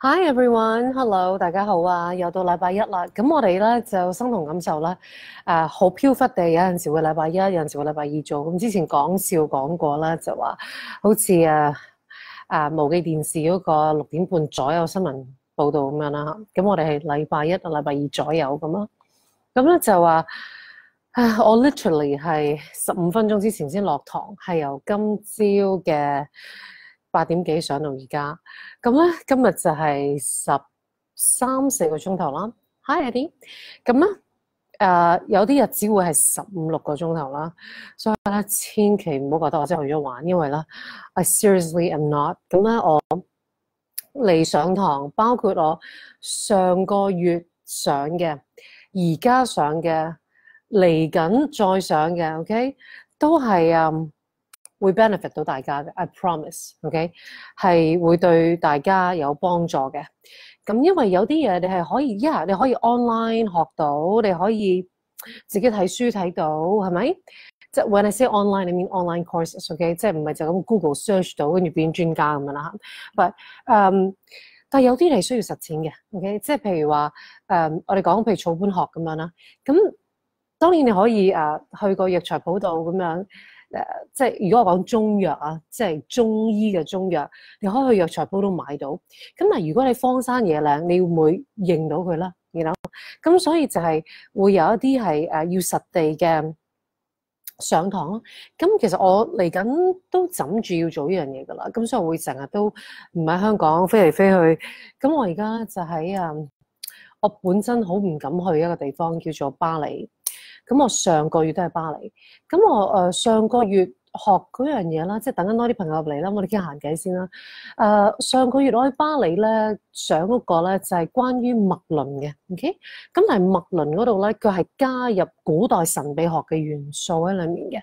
Hi everyone, hello，大家好啊！又到礼拜一啦，咁我哋咧就生同感受啦，诶，好飘忽地，有阵时会礼拜一，有阵时会礼拜二做。咁之前讲笑讲过啦，就话好似诶诶，无记电视嗰个六点半左右新闻报道咁样啦。咁我哋系礼拜一、到礼拜二左右咁啦，咁咧就话，我 literally 系十五分钟之前先落堂，系由今朝嘅。八點幾上到而家，咁咧今日就係十三四個鐘頭啦。Hi，Adi，咁咧誒有啲日子會係十五六個鐘頭啦，所以咧千祈唔好覺得我真係去咗玩，因為咧 I seriously am not。咁咧我嚟上堂，包括我上個月上嘅，而家上嘅，嚟緊再上嘅，OK，都係誒。會 benefit 到大家嘅，I promise，OK，係會對大家有幫助嘅。咁因為有啲嘢你係可以，yeah，你可以 online 學到，你可以自己睇書睇到，係咪？即系 when I say online，i mean online courses，OK，即係唔係就咁 Google search 到跟住變專家咁樣啦。But，嗯，但有啲你需要實踐嘅，OK，即係譬如話，誒，我哋講譬如草本學咁樣啦。咁當然你可以誒去個藥材鋪度咁樣。即係如果我講中藥啊，即係中醫嘅中藥，你可以去藥材鋪都買到。咁但如果你荒山野嶺，你會唔會認到佢啦？然咁所以就係會有一啲係誒要實地嘅上堂。咁其實我嚟緊都枕住要做呢樣嘢噶啦。咁所以會成日都唔喺香港飛嚟飛去。咁我而家就喺啊，我本身好唔敢去一個地方叫做巴黎。咁我上個月都喺巴黎，咁我誒上個月學嗰樣嘢啦，即係等緊多啲朋友入嚟啦，我哋傾下偈先啦。誒上個月我喺巴黎咧上嗰個咧就係關於麥倫嘅，OK？咁但係墨輪嗰度咧，佢係加入古代神秘學嘅元素喺裡面嘅。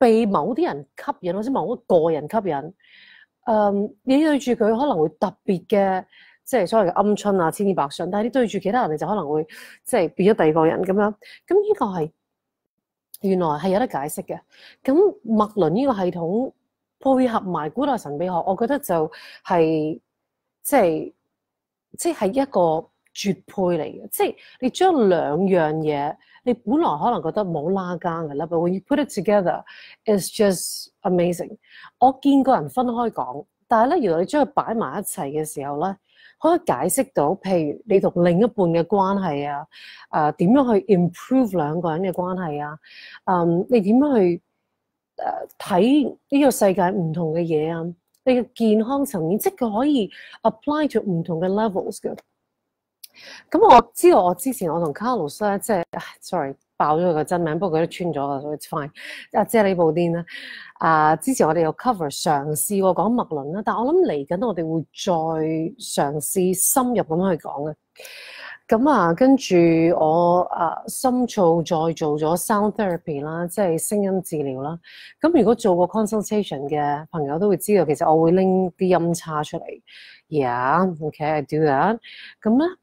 被某啲人吸引，或者某個個人吸引，嗯，你對住佢可能會特別嘅，即係所謂嘅暗春啊、千姿百相，但係你對住其他人你就可能會即係變咗第二個人咁樣。咁呢個係原來係有得解釋嘅。咁麥倫呢個系統配合埋古代神秘學，我覺得就係即係即係一個絕配嚟嘅。即係你將兩樣嘢。你本來可能覺得冇拉更嘅，但係 when you put it together，is t just amazing。我見個人分開講，但係咧，原來你將佢擺埋一齊嘅時候咧，可以解釋到譬如你同另一半嘅關係啊，誒點樣去 improve 兩個人嘅關係啊，嗯，你點樣去誒睇呢個世界唔同嘅嘢啊？你嘅健康層面，即係佢可以 apply to 唔同嘅 levels 嘅。咁我知道，我之前我同 Carlos 咧，即系 sorry 爆咗佢个真名，不过佢都穿咗啊，fine。阿 j e n n 布丁咧，啊之前我哋有 cover 尝试过讲麦轮啦，但系我谂嚟紧我哋会再尝试深入咁去讲嘅。咁啊，跟住我啊，深造再做咗 sound therapy 啦，即系声音治疗啦。咁如果做过 consultation 嘅朋友都会知道，其实我会拎啲音叉出嚟。Yeah，okay，I do that。咁咧。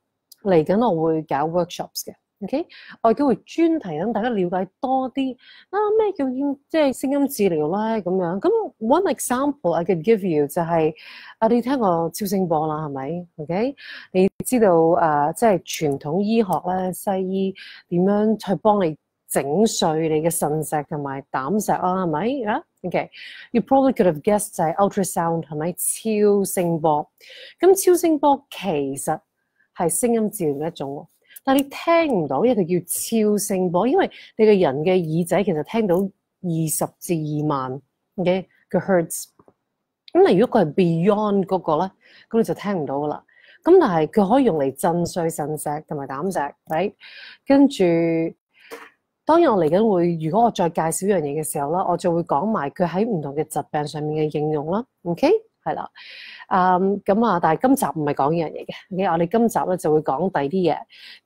嚟緊我會搞 workshops 嘅，OK，我亦都會專題咁大家了解多啲啊咩叫即係聲音治療咧咁樣。咁 one example I c o u l d give you 就係啊你聽過超聲波啦係咪？OK，你知道誒即係傳統醫學咧西醫點樣去幫你整碎你嘅腎石同埋膽石啊係咪？啊 OK，you probably could have guessed 就係 ultrasound 係咪超聲波？咁超聲波其實。係聲音治嘅一種喎，但你聽唔到，因為叫超聲波，因為你嘅人嘅耳仔其實聽到二十至二萬嘅 r t 茲，咁你如果佢係 beyond 嗰個咧，咁你就聽唔到啦。咁但係佢可以用嚟震碎肾石同埋膽石，right？跟住當然我嚟緊會，如果我再介紹樣嘢嘅時候啦，我就會講埋佢喺唔同嘅疾病上面嘅應用啦。OK？系啦，咁啊，但系今集唔系讲呢样嘢嘅，我哋今集咧就会讲第啲嘢。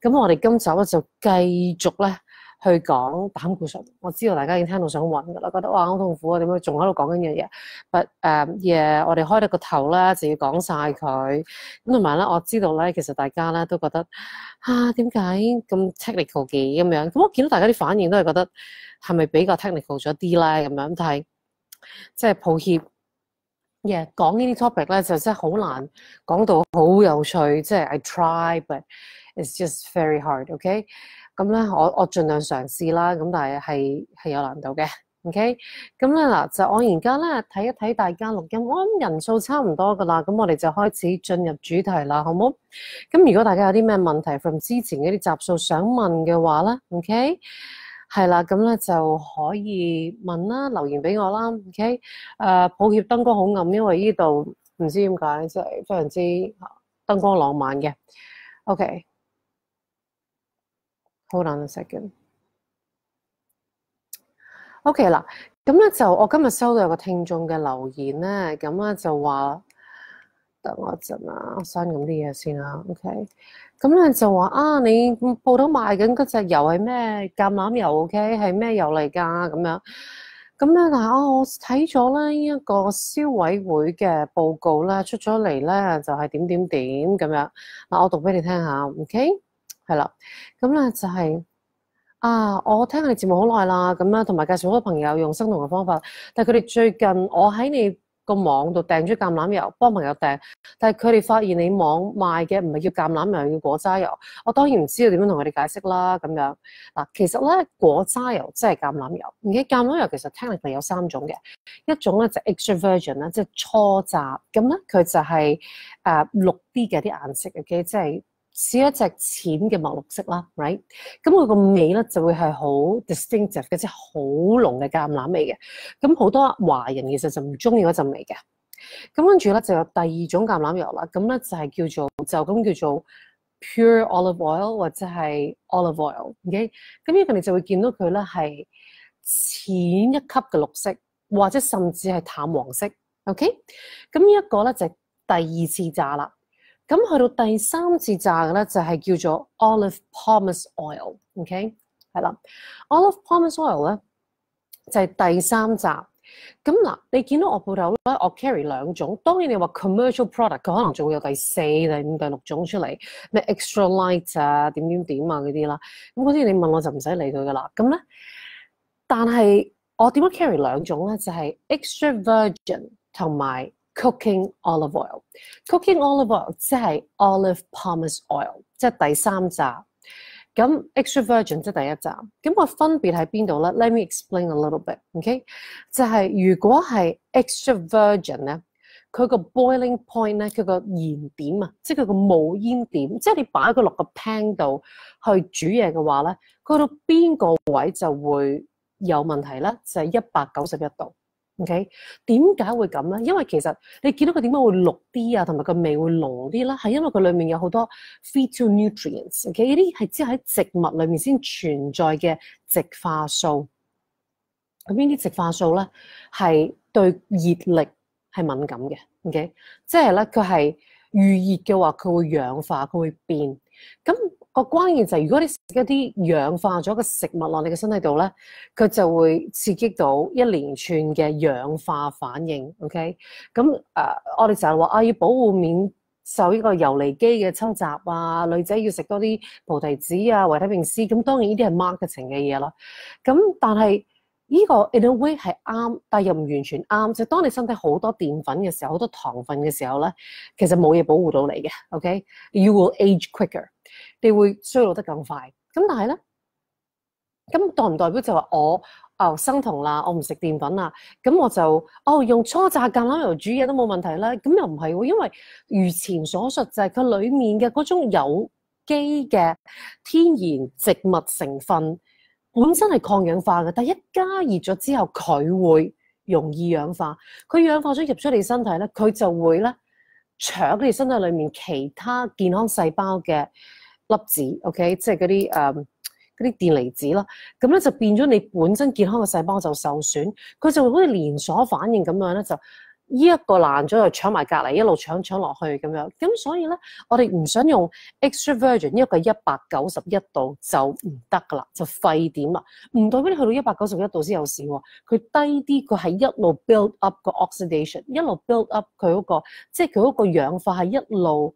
咁我哋今集咧就继续咧去讲胆固醇。我知道大家已经听到想晕噶啦，觉得哇好痛苦啊，点解仲喺度讲紧呢样嘢？不诶，嘢我哋开得个头啦，就要讲晒佢。咁同埋咧，我知道咧，其实大家咧都觉得啊点解咁 technical 嘅咁样？咁我见到大家啲反应都系觉得系咪比较 technical 咗啲咧？咁样系即系抱歉。耶，讲呢啲 topic 咧就真系好难讲到好有趣，即系 I try but it's just very hard，OK？咁咧我我尽量尝试啦，咁但系系系有难度嘅，OK？咁咧嗱就我而家咧睇一睇大家录音，我谂人数差唔多噶啦，咁我哋就开始进入主题啦，好冇？咁如果大家有啲咩问题 from 之前嗰啲集数想问嘅话咧，OK？係啦，咁咧就可以問啦，留言俾我啦，OK？誒，抱歉，燈光好暗，因為依度唔知點解，即係非常之燈光浪漫嘅。OK，Hold on a second。OK，嗱，咁咧就我今日收到有個聽眾嘅留言咧，咁咧就話，等我一陣啦，刪緊啲嘢先啦，OK？咁咧就話啊，你鋪頭賣緊嗰隻油係咩橄欖油？O K 係咩油嚟㗎？咁樣咁咧嗱，我睇咗咧一個消委會嘅報告咧出咗嚟咧，就係點點點咁樣嗱，我讀俾你聽下，O K 係啦，咁咧就係啊，我聽你節目好耐啦，咁啦同埋介紹好多朋友用生酮嘅方法，但係佢哋最近我喺你。個網度訂咗橄欖油，幫朋友訂，但係佢哋發現你網賣嘅唔係叫橄欖油，叫果渣油。我當然唔知道點樣同佢哋解釋啦。咁樣嗱，其實咧果渣油即係橄欖油。而橄欖油其實 technically 有三種嘅，一種咧就 extra virgin 啦，即係初榨，咁咧佢就係誒綠啲嘅啲顏色嘅，即係。只一只浅嘅墨绿色啦，right？咁佢个尾咧就会系好 distinctive 嘅，即系好浓嘅橄榄味嘅。咁好多华人其实就唔中意嗰阵味嘅。咁跟住咧就有第二种橄榄油啦，咁咧就系叫做就咁叫做 pure olive oil 或者系 olive oil。ok，咁呢份你就会见到佢咧系浅一级嘅绿色，或者甚至系淡黄色。ok，咁呢一个咧就第二次炸啦。咁去到第三次炸嘅咧，就係叫做 olive pomace oil，OK，係啦。olive pomace oil 咧就係第三集。咁嗱，你見到我鋪頭咧，我 carry 兩種。當然你話 commercial product，佢可能仲會有第四、第五、第六種出嚟，咩 extra light 啊、點點點啊嗰啲啦。咁嗰啲你問我就唔使理佢噶啦。咁咧，但係我點樣 carry 兩種咧？就係 extra virgin 同埋。Cooking olive oil，cooking olive oil 即係 olive pomace oil，即係第三隻。咁 extra virgin 即係第一隻。咁個分別喺邊度咧？Let me explain a little bit。OK，就係如果係 extra virgin 咧，佢個 boiling point 咧，佢個燃點啊，即係佢個冒煙點，即係你擺佢落個 pan 度去煮嘢嘅話咧，佢到邊個位就會有問題咧？就係一百九十一度。O K，点解会咁咧？因为其实你见到佢点解会绿啲啊，同埋个味会浓啲啦，系因为佢里面有好多 f e y t o nutrients。O K，呢啲系只喺植物里面先存在嘅植化素。咁呢啲植化素咧，系对热力系敏感嘅。O K，即系咧，佢系遇热嘅话，佢会氧化，佢会变。咁個關鍵就係，如果你食一啲氧化咗嘅食物落你嘅身體度咧，佢就會刺激到一連串嘅氧化反應。OK，咁誒，我哋成日話啊，要保護免受呢個游離機嘅侵襲啊。女仔要食多啲菩提子啊、維他命 C，咁當然呢啲係 marketing 嘅嘢啦。咁但係呢個 in a way 係啱，但又唔完全啱。就當你身體好多澱粉嘅時候，好多糖分嘅時候咧，其實冇嘢保護到你嘅。OK，you will age quicker。你會衰老得更快。咁但係咧，咁代唔代表就话我啊生酮啦，我唔食澱粉啦，咁我就哦用初榨橄欖油煮嘢都冇問題啦？咁又唔係，因為如前所述就係佢里面嘅嗰種有機嘅天然植物成分本身係抗氧化嘅，但一加熱咗之後，佢會容易氧化。佢氧化咗入出你身體咧，佢就會咧搶你身體里面其他健康細胞嘅。粒子，OK，即係嗰啲誒嗰啲電離子啦，咁咧就變咗你本身健康嘅細胞就受損，佢就會好似連鎖反應咁樣咧，就依一個爛咗就搶埋隔離一路搶搶落去咁樣，咁所以咧我哋唔想用 extra virgin，依一個一百九十一度就唔得噶啦，就沸點啦，唔代表你去到一百九十一度先有事喎，佢低啲佢係一路 build up 個 oxidation，一路 build up 佢嗰個即係佢嗰個氧化係一路。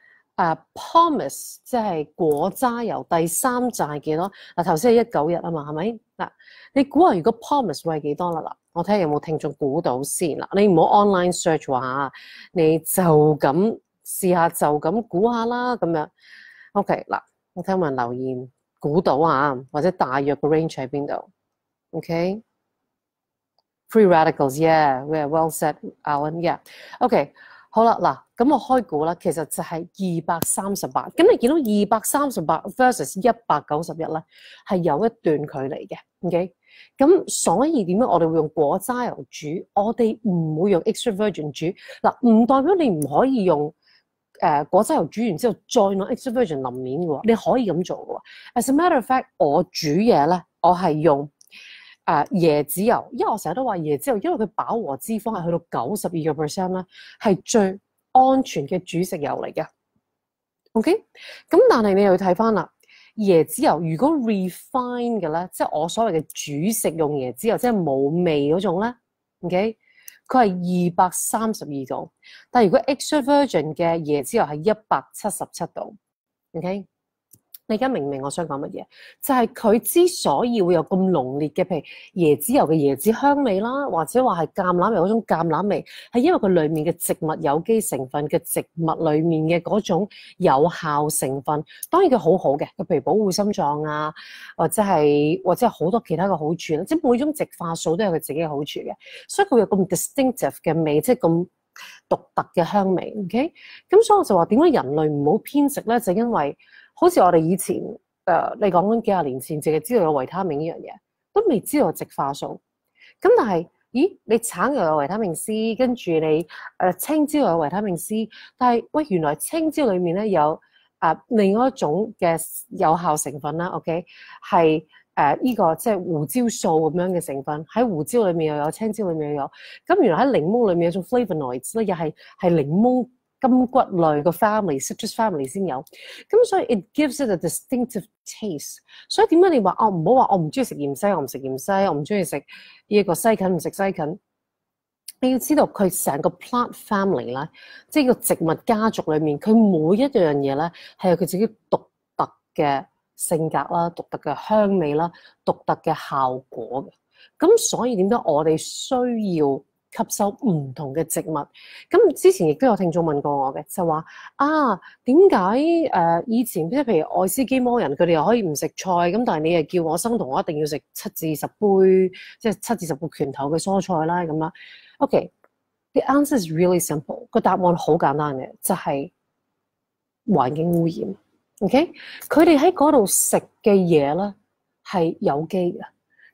啊，Promise 即係果渣油第三債券多？嗱，頭先係一九日啊嘛，係咪？嗱，你估下如果 Promise 會係幾多啦？我睇下有冇聽眾估到先啦。你唔好 online search 話，你就咁試下，就咁估下啦。咁樣，OK 嗱，我聽聞留言估到啊，或者大約個 range 喺邊度？OK，free r a d i c a l s y e a h w e a r e w e l l said，Alan，yeah，OK。好啦，嗱，咁我開股啦，其實就係二百三十八，咁你見到二百三十八 versus 一百九十一咧，係有一段距離嘅，OK，咁所以點解我哋會用果渣油煮，我哋唔會用 extra virgin 煮，嗱，唔代表你唔可以用誒果汁油煮完之後再攞 extra virgin 淋面嘅喎，你可以咁做嘅喎，as a matter of fact，我煮嘢咧，我係用。啊，椰子油，因为我成日都话椰子油，因为佢饱和脂肪系去到九十二个 percent 啦，系最安全嘅主食油嚟嘅。OK，咁但系你又要睇翻啦，椰子油如果 r e f i n e 嘅咧，即系我所谓嘅主食用椰子油，即系冇味嗰种咧，OK，佢系二百三十二度，但如果 extra virgin 嘅椰子油系一百七十七度，OK。你而家明唔明我想讲乜嘢？就系佢之所以会有咁浓烈嘅，譬如椰子油嘅椰子香味啦，或者话系橄榄油嗰种橄榄味，系因为佢里面嘅植物有机成分嘅植物里面嘅嗰种有效成分。当然佢好好嘅，佢譬如保护心脏啊，或者系或者系好多其他嘅好处啦。即系每种植化素都有佢自己嘅好处嘅，所以佢有咁 distinctive 嘅味，即系咁独特嘅香味。OK，咁所以我就话点解人类唔好偏食咧？就因为好似我哋以前，誒，你講緊幾廿年前，淨係知道有維他命呢樣嘢，都未知道有植化素。咁但係，咦？你橙又有維他命 C，跟住你誒青椒又有維他命 C。但係，喂，原來青椒裡面咧有啊另一種嘅有效成分啦。OK，係誒依個即係胡椒素咁樣嘅成分喺胡椒裡面又有，青椒裡面又有。咁原來喺檸檬裡面有種 flavonoids 咧，又係係檸檬。金骨類個 family citrus family 先有，咁所以 it gives it a distinctive taste。所以點解你話哦唔好話我唔中意食芫茜，我唔食芫茜，我唔中意食呢個西芹，唔食西芹。你要知道佢成個 plant family 咧，即係個植物家族裏面，佢每一樣嘢咧係佢自己獨特嘅性格啦、獨特嘅香味啦、獨特嘅效果嘅。咁所以點解我哋需要？吸收唔同嘅植物咁，之前亦都有聽眾問過我嘅，就話啊點解誒以前即係譬如愛斯基摩人，佢哋又可以唔食菜咁，但係你又叫我生同我一定要食七至十杯即係七至十個拳頭嘅蔬菜啦咁啦。OK，The answer is really simple，個答案好簡單嘅，就係環境污染。OK，佢哋喺嗰度食嘅嘢咧係有機嘅，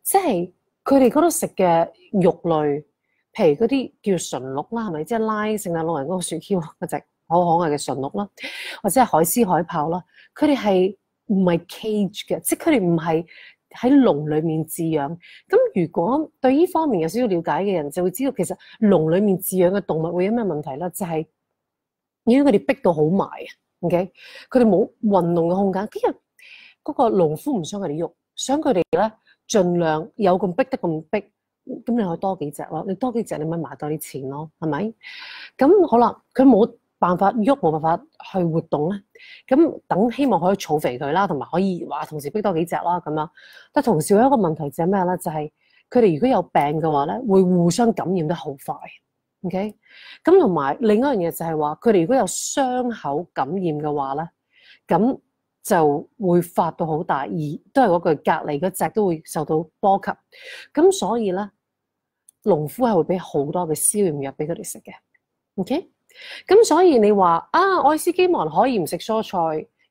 即係佢哋嗰度食嘅肉類。譬如嗰啲叫純鹿啦，係咪即係拉聖誕老人嗰個雪橇嗰只好可愛嘅純鹿啦，或者係海獅海豹啦，佢哋係唔係 cage 嘅，即係佢哋唔係喺籠裏面飼養。咁如果對呢方面有少少了解嘅人，就會知道其實籠裏面飼養嘅動物會有咩問題啦，就係因為佢哋逼到好埋啊。OK，佢哋冇運動嘅空間，今日嗰個農夫唔想佢哋喐，想佢哋咧盡量有咁逼得咁逼。咁你可以多幾隻咯，你多幾隻你咪埋多啲錢咯，係咪？咁好啦，佢冇辦法喐，冇辦法去活動咧。咁等希望可以儲肥佢啦，同埋可以話同時逼多幾隻啦，咁樣。但同時有一個問題就係咩咧？就係佢哋如果有病嘅話咧，會互相感染得好快。OK，咁同埋另一樣嘢就係話，佢哋如果有傷口感染嘅話咧，咁就會發到好大，而都係嗰句隔離嗰只都會受到波及。咁所以咧。農夫係會俾好多嘅消炎藥俾佢哋食嘅，OK？咁所以你話啊，愛斯基摩可以唔食蔬菜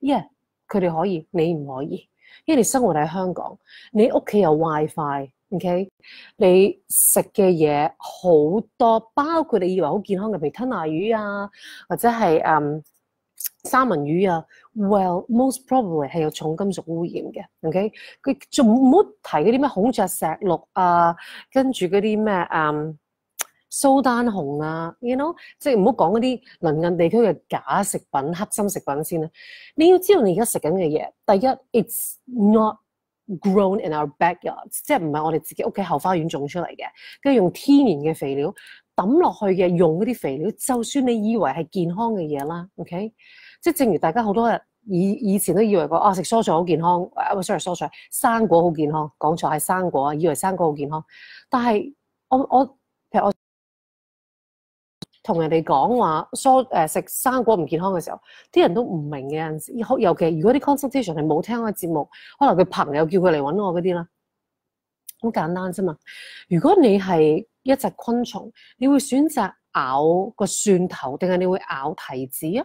，yeah，佢哋可以，你唔可以，因為你生活喺香港，你屋企有 WiFi，OK？你食嘅嘢好多，包括你以為好健康嘅皮吞拿魚啊，或者係嗯。三文鱼啊，Well，most probably 系有重金属污染嘅，OK？佢仲唔好提嗰啲咩孔雀石绿啊，跟住嗰啲咩嗯苏丹红啊，you know，即系唔好讲嗰啲邻近地区嘅假食品、黑心食品先啦。你要知道你而家食紧嘅嘢，第一，it's not grown in our backyard，即系唔系我哋自己屋企后花园种出嚟嘅，跟住用天然嘅肥料。抌落去嘅用嗰啲肥料，就算你以為係健康嘅嘢啦，OK？即係正如大家好多日以以前都以為講啊食蔬菜好健康，sorry 蔬菜，生果好健康，講錯係生果啊，以為生果好健康，但係我我譬如我同人哋講話蔬誒食生果唔健康嘅時候，啲人都唔明嘅，尤其如果啲 consultation 係冇聽我嘅節目，可能佢朋友叫佢嚟揾我嗰啲啦，好簡單啫嘛。如果你係，一隻昆蟲，你會選擇咬個蒜頭定係你會咬提子啊？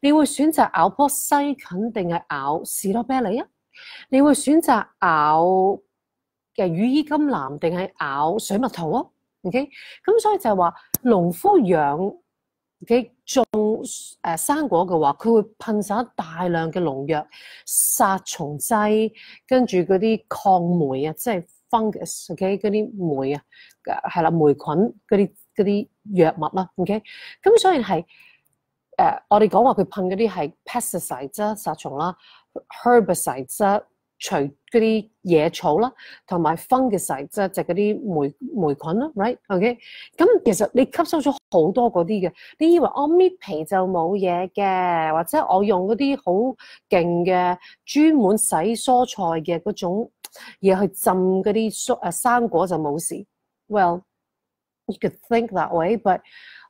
你會選擇咬棵西芹定係咬士多啤梨啊？你會選擇咬嘅羽衣甘藍定係咬水蜜桃啊？OK，咁所以就係話農夫養嘅種誒生果嘅話，佢會噴灑大量嘅農藥殺蟲劑，跟住嗰啲抗酶啊，即係 fungus OK 嗰啲酶啊。係啦，霉菌嗰啲嗰啲藥物啦，OK，咁所以係誒，我哋講話佢噴嗰啲係 pesticide 殺蟲啦，herbicide 除嗰啲野草啦，同埋 fungicide 啫，就嗰啲霉霉菌啦，right，OK，咁其實你吸收咗好多嗰啲嘅，你以為我搣皮就冇嘢嘅，或者我用嗰啲好勁嘅專門洗蔬菜嘅嗰種嘢去浸嗰啲蔬诶生果就冇事。Well, you could think that way, but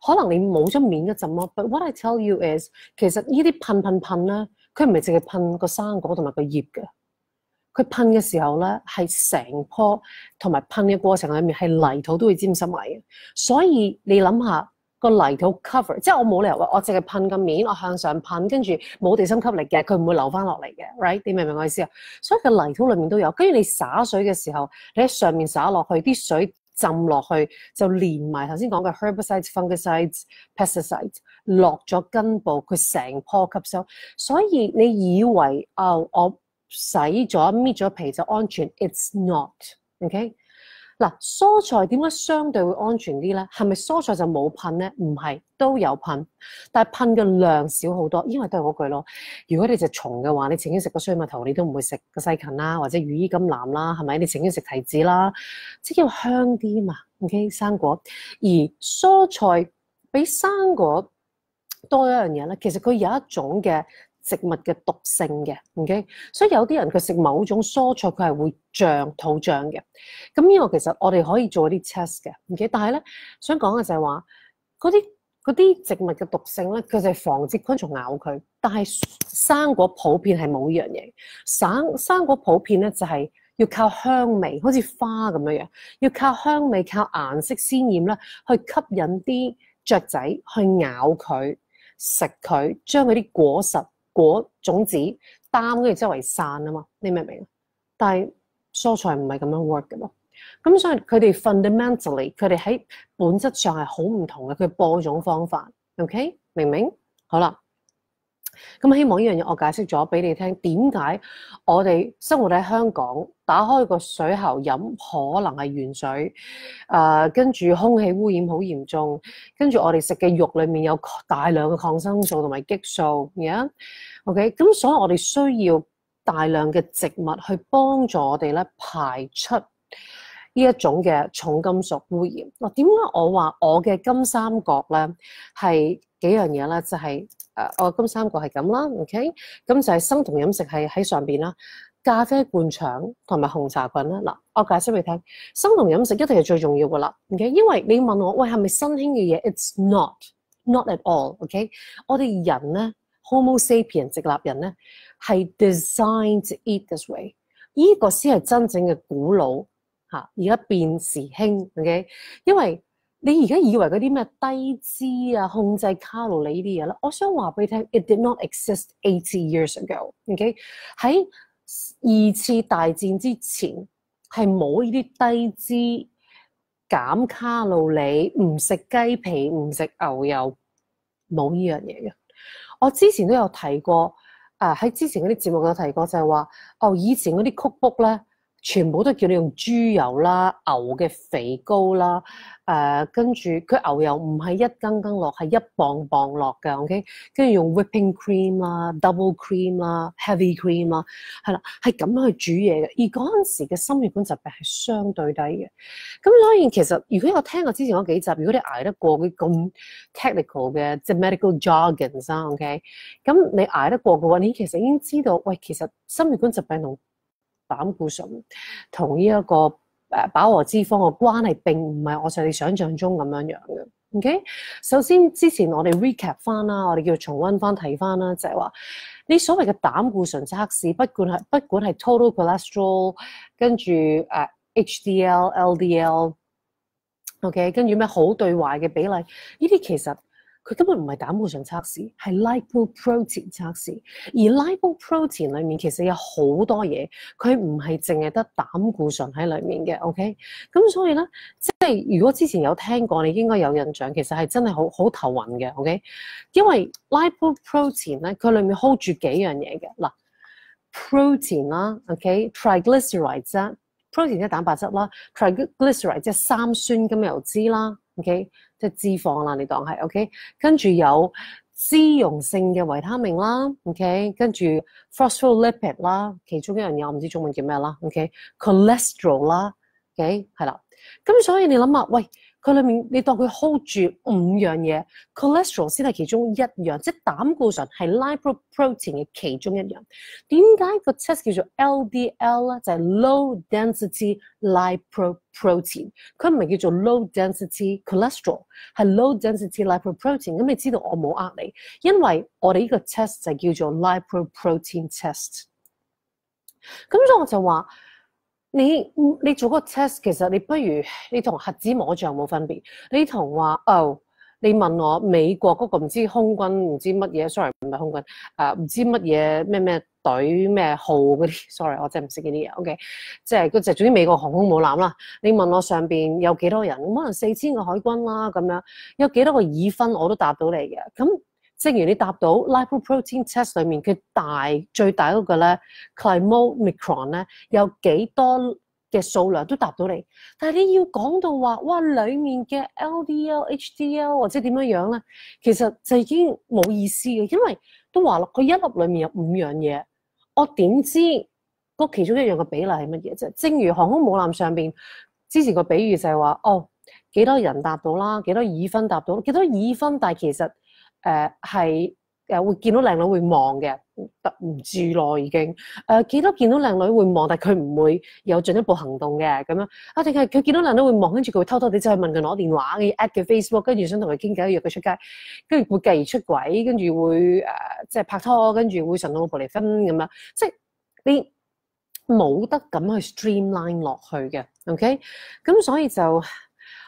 可能你冇咗面嘅怎么。But what I tell you is，其实呢啲喷喷喷咧，佢唔系净系喷个生果同埋个叶嘅。佢喷嘅时候咧，系成棵，同埋喷嘅过程里面系泥土都会沾湿埋嘅。所以你谂下个泥土 cover，即系我冇理由话我净系喷个面，我向上喷，跟住冇地心吸力嘅，佢唔会流翻落嚟嘅，right？你明唔明我意思啊？所以个泥土里面都有。跟住你洒水嘅时候，你喺上面洒落去啲水。浸落去就連埋頭先講嘅 herbicides、fungicides、pesticides 落咗根部，佢成棵吸收，所以你以為啊，我洗咗搣咗皮就安全？It's not，OK。嗱，蔬菜點解相對會安全啲咧？係咪蔬菜就冇噴咧？唔係，都有噴，但係噴嘅量少好多，因為都係嗰句咯。如果你只蟲嘅話，你曾經食過水蜜桃，你都唔會食個西芹啦，或者羽衣甘藍啦，係咪？你曾經食提子啦，即係要香啲嘛。OK，生果，而蔬菜比生果多一樣嘢咧，其實佢有一種嘅。植物嘅毒性嘅，OK，所以有啲人佢食某種蔬菜，佢係會脹、肚脹嘅。咁呢個其實我哋可以做一啲 test 嘅，唔嘅。但係咧，想講嘅就係話，嗰啲嗰啲植物嘅毒性咧，佢就係防止昆蟲咬佢。但係生果普遍係冇呢樣嘢，生生果普遍咧就係要靠香味，好似花咁樣樣，要靠香味、靠顏色鮮艳咧，去吸引啲雀仔去咬佢、食佢，將佢啲果實。果種子擔跟住之後為散啊嘛，你明唔明啊？但係蔬菜唔係咁樣 work 嘅咯，咁所以佢哋 fundamentally 佢哋喺本質上係好唔同嘅佢播種方法，OK？明唔明？好啦。咁希望呢样嘢，我解释咗俾你听，点解我哋生活喺香港，打开个水喉饮可能系原水，诶，跟住空气污染好严重，跟住我哋食嘅肉里面有大量嘅抗生素同埋激素，o k 咁所以我哋需要大量嘅植物去帮助我哋咧排出呢一种嘅重金属污染。嗱，点解我话我嘅金三角咧系几样嘢咧，就系。誒，我今三個係咁啦，OK，咁就係生酮飲食係喺上邊啦，咖啡灌腸同埋紅茶菌啦。嗱，我解釋俾你聽，生酮飲食一定係最重要噶啦，OK，因為你問我，喂，係咪新興嘅嘢？It's not, not at all，OK。我哋人咧，Homo sapien，直立人咧，係 designed to eat this way，依個先係真正嘅古老嚇，而家變時興，OK，因為。你而家以為嗰啲咩低脂啊、控制卡路里啲嘢咧？我想話俾你聽，it did not exist e i g h t years y ago。OK，喺二次大戰之前係冇呢啲低脂、減卡路里、唔食雞皮、唔食牛油，冇呢樣嘢嘅。我之前都有提過，誒喺之前嗰啲節目有提過，就係話哦，以前嗰啲曲 k 咧。全部都叫你用豬油啦、牛嘅肥膏啦，誒，跟住佢牛油唔係一斤斤落，係一磅磅落㗎。OK，跟住用 whipping cream 啦、double cream 啦、heavy cream 啦，係啦，係咁樣去煮嘢嘅。而嗰陣時嘅心血管疾病係相對低嘅。咁所以其實，如果我聽過之前嗰幾集，如果你捱得過啲咁 technical 嘅，即係 medical jargon 啦，OK，咁你捱得過嘅話，你其實已經知道，喂，其實心血管疾病同胆固醇同呢一个诶饱和脂肪嘅关系，并唔系我哋想象中咁样样嘅。OK，首先之前我哋 recap 翻啦，我哋叫重温翻睇翻啦，就系话你所谓嘅胆固醇测试，不管系不管系 total cholesterol 跟住诶 HDL、LDL，OK，跟住咩好对坏嘅比例，呢啲其实。佢根本唔係膽固醇測試，係 lipoprotein 測試。而 lipoprotein 裏面其實有好多嘢，佢唔係淨係得膽固醇喺裏面嘅。OK，咁所以咧，即係如果之前有聽過，你應該有印象，其實係真係好好頭暈嘅。OK，因為 lipoprotein 咧，佢裏面 hold 住幾樣嘢嘅嗱，protein 啦，OK，triglyceride，protein 即係蛋白質啦，triglyceride 即係三酸甘油脂啦，OK。即係脂肪啦，你當係 OK，跟住有脂溶性嘅維他命啦，OK，跟住 phospholipid 啦，其中一樣嘢我唔知中文叫咩啦，OK，cholesterol 啦，OK，係啦，咁所以你諗下，喂。佢裏面，你當佢 hold 住五樣嘢，cholesterol 先係其中一樣，即系膽固醇係 lipoprotein 嘅其中一樣。點解個 test 叫做 LDL？就在 low density lipoprotein，佢唔係叫做 low density cholesterol，係 low density lipoprotein。咁你知道我冇呃你，因為我哋呢個 test 就叫做 lipoprotein test。咁我就話。你你做個 test，其實你不如你同核子模像冇分別。你同話哦，你問我美國嗰個唔知空軍唔知乜嘢，sorry 唔係空軍啊，唔知乜嘢咩咩隊咩號嗰啲，sorry 我真係唔識呢啲嘢。O K 即係佢就總之美國航空母艦啦。你問我上邊有幾多人，可能四千個海軍啦咁樣，有幾多個已分我都答到你嘅咁。正如你答到 lipoprotein test 里面佢大最大嗰個咧 l i m o m i c r o n 咧有幾多嘅數量都答到你，但係你要講到話哇，里面嘅 LDL、HDL 或者點樣樣咧，其實就已經冇意思嘅，因為都話咯，佢一粒裏面有五樣嘢，我點知嗰其中一樣嘅比例係乜嘢？啫？正如航空母艦上边之前個比喻就係話，哦幾多人答到啦，幾多已婚答到，幾多已婚，但係其實。诶，系诶，会见到靓女会望嘅，得唔住咯，已经诶，几多见到靓女会望，但系佢唔会有进一步行动嘅，咁样啊，定系佢见到靓女会望，跟住佢会偷偷地走去问佢攞电话嘅，at 佢 Facebook，跟住想同佢倾偈，约佢出街，跟住会继而出轨，跟住会诶，即系拍拖，跟住会神到婆离婚咁样，即系你冇得咁去 streamline 落去嘅，ok，咁所以就。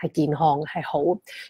係健康係好，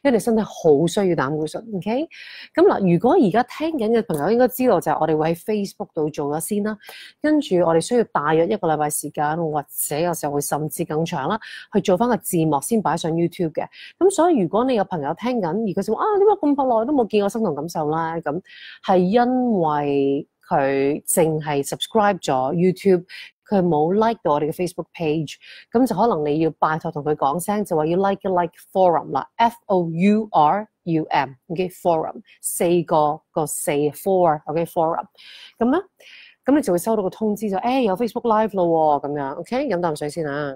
因為身體好需要膽固醇。OK，咁嗱，如果而家聽緊嘅朋友應該知道就係我哋會喺 Facebook 度做咗先啦，跟住我哋需要大約一個禮拜時間，或者有時候會甚至更長啦，去做翻個字幕先擺上 YouTube 嘅。咁所以如果你有朋友聽緊而佢就話啊點解咁耐都冇見我心同感受啦？咁係因為佢淨係 subscribe 咗 YouTube。佢冇 like 到我哋嘅 Facebook page，咁就可能你要拜托同佢講聲，就話要 like like forum 啦，f o u r u m，ok forum，四個個四 four，ok forum，咁咧，咁你就會收到個通知就，誒有 Facebook live 咯喎，咁樣，ok 飲啖水先啊。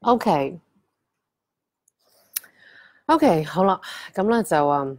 ok，ok 好啦，咁咧就嗯。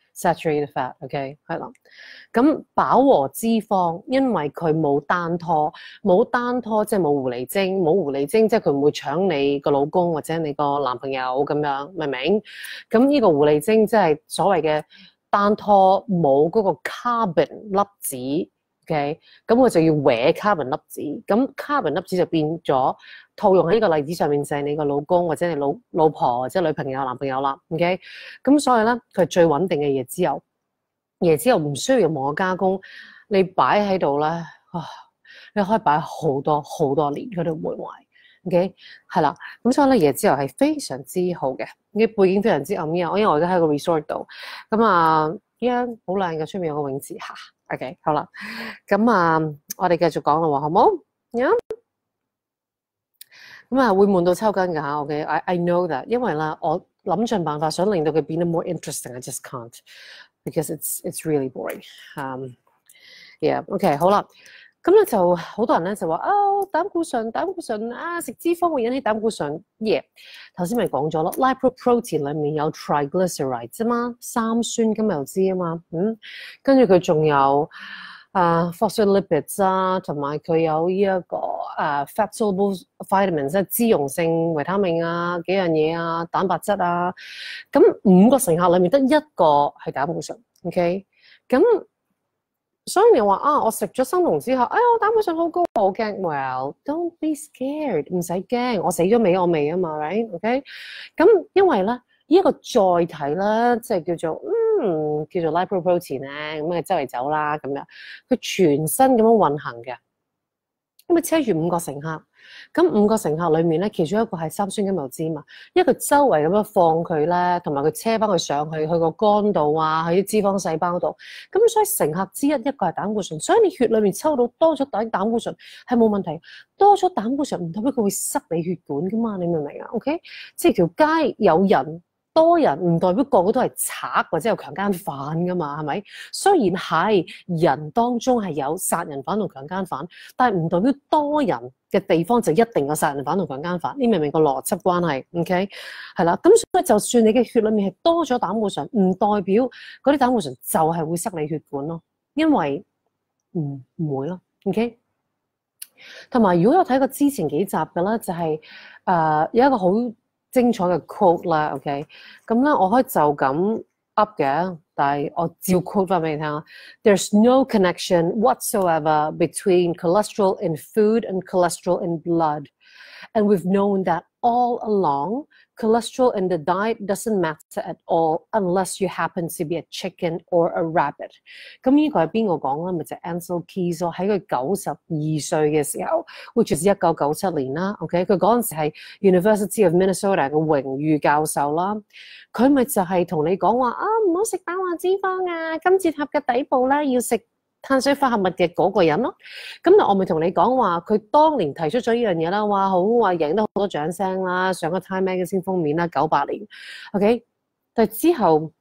saturated f a t o k 係啦。咁飽和脂肪，因為佢冇單拖，冇單拖，即係冇狐狸精，冇狐狸精，即係佢唔會搶你個老公或者你個男朋友咁樣，明唔明？咁呢個狐狸精即係所謂嘅單拖，冇嗰個 carbon 粒子，OK，咁我就要搲 carbon 粒子，咁 carbon 粒子就變咗。套用喺呢個例子上面就係你個老公或者你老老婆或者女朋友男朋友啦，OK？咁所以咧，佢最穩定嘅椰子油，椰子油唔需要任何加工，你擺喺度咧，啊，你可以擺好多好多年，佢都唔會壞，OK？係啦，咁所以咧，椰子油係非常之好嘅，啲背景非常之暗啊，因為我而家喺個 resort 度，咁啊，依間好靚嘅，出面有個泳池啊，OK？好啦，咁啊，我哋繼續講咯，好冇？咁啊，会闷到抽筋㗎嚇！我嘅 I I know that，因为啦，我谂尽办法想令到佢变得 more interesting，I just can't，because it's it's really boring。um,。y e a h o k 好啦，咁咧就好多人咧就话哦，胆固醇、胆固醇啊，食脂肪会引起胆固醇。yeah，头先咪讲咗咯，lipoprotein 里面有 triglyceride 啫嘛，三酸今日又知啊嘛，嗯，跟住佢仲有。啊，phospholipids 啊，同埋佢有呢一个啊，fat soluble vitamins 即系脂溶性维他命啊，几样嘢啊，蛋白质啊，咁五个乘客里面得一个系胆固醇，OK？咁所以你话啊，我食咗生酮之后，哎呀，我胆固醇好高，好惊？Well，don't be scared，唔使惊，我死咗未？我未啊嘛，right？OK？咁因为咧，呢一个载体咧，即系叫做。嗯，叫做 lipoprotein 咧，咁啊周围走啦，咁样佢全身咁样运行嘅，咁啊车住五个乘客，咁五个乘客里面咧，其中一个系三酸甘油脂嘛，因为佢周围咁样放佢咧，同埋佢车翻佢上去去个肝度啊，去啲脂肪细胞度，咁所以乘客之一一个系胆固醇，所以你血里面抽到多咗胆胆固醇系冇问题，多咗胆固醇唔代表佢会塞你血管噶嘛，你明唔明啊？OK，即系条街有人。多人唔代表个个都系贼或者有强奸犯噶嘛，系咪？虽然系人当中系有杀人犯同强奸犯，但系唔代表多人嘅地方就一定有杀人犯同强奸犯，你明唔明个逻辑关系，OK？系啦，咁所以就算你嘅血里面系多咗胆固醇，唔代表嗰啲胆固醇就系会塞你血管咯，因为唔唔会咯，OK？同埋如果有睇过之前几集嘅咧，就系诶有一个好。精彩嘅 quote 啦，OK，咁咧我可以就咁 up quote no connection whatsoever between cholesterol in food and cholesterol in blood, and we've known that all along. Cholesterol and the diet doesn't matter at all unless you happen to be a chicken or a rabbit。咁呢个系边个讲咧？咪就 Ansel Keys 咯。喺佢九十二岁嘅时候，which is 一九九七年啦。OK，佢嗰阵时系 University of Minnesota 嘅荣誉教授啦。佢咪就系同你讲话啊，唔好食饱和脂肪啊。金字塔嘅底部咧，要食。碳水化合物嘅嗰個人咯，咁我咪同你讲话，佢当年提出咗呢样嘢啦，哇，好话赢得好多掌声啦，上个 Time Magazine 封面啦，九八年，OK，但系之后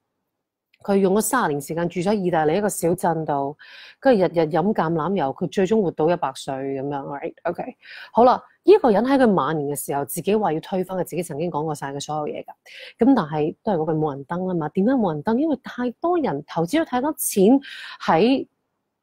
佢用咗卅年时间住咗喺意大利一个小镇度，跟住日日饮橄榄油，佢最终活到一百岁咁样，right，OK，好啦，呢一个人喺佢晚年嘅时候，自己话要推翻佢自己曾经讲过晒嘅所有嘢噶，咁但系都系嗰句冇人登啊嘛，点解冇人登？因为太多人投资咗太多钱喺。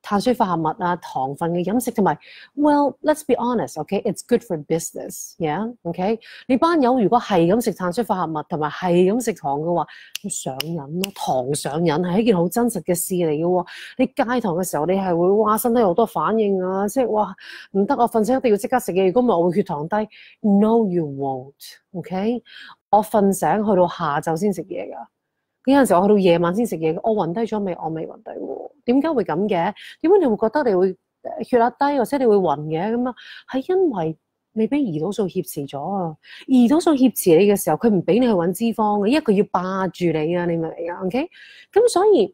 碳水化合物啊，糖分嘅飲食同埋，well let's be honest，ok，it's good for business，yeah，ok，你班友如果係咁食碳水化合物同埋係咁食糖嘅話，上癮咯，糖上癮係一件好真實嘅事嚟嘅喎。你戒糖嘅時候，你係會哇身得好多反應啊，即係哇唔得我瞓醒一定要即刻食嘢，如果唔係我會血糖低。No you won't，ok，我瞓醒去到下晝先食嘢㗎。呢陣時我去到夜晚先食嘢，我暈低咗未？我未暈低喎，點解會咁嘅？點解你會覺得你會血壓低，或者你會暈嘅咁啊？係因為你俾胰島素協持咗啊！胰島素協持你嘅時候，佢唔俾你去揾脂肪嘅，因為佢要霸住你啊！你明唔明啊？OK，咁所以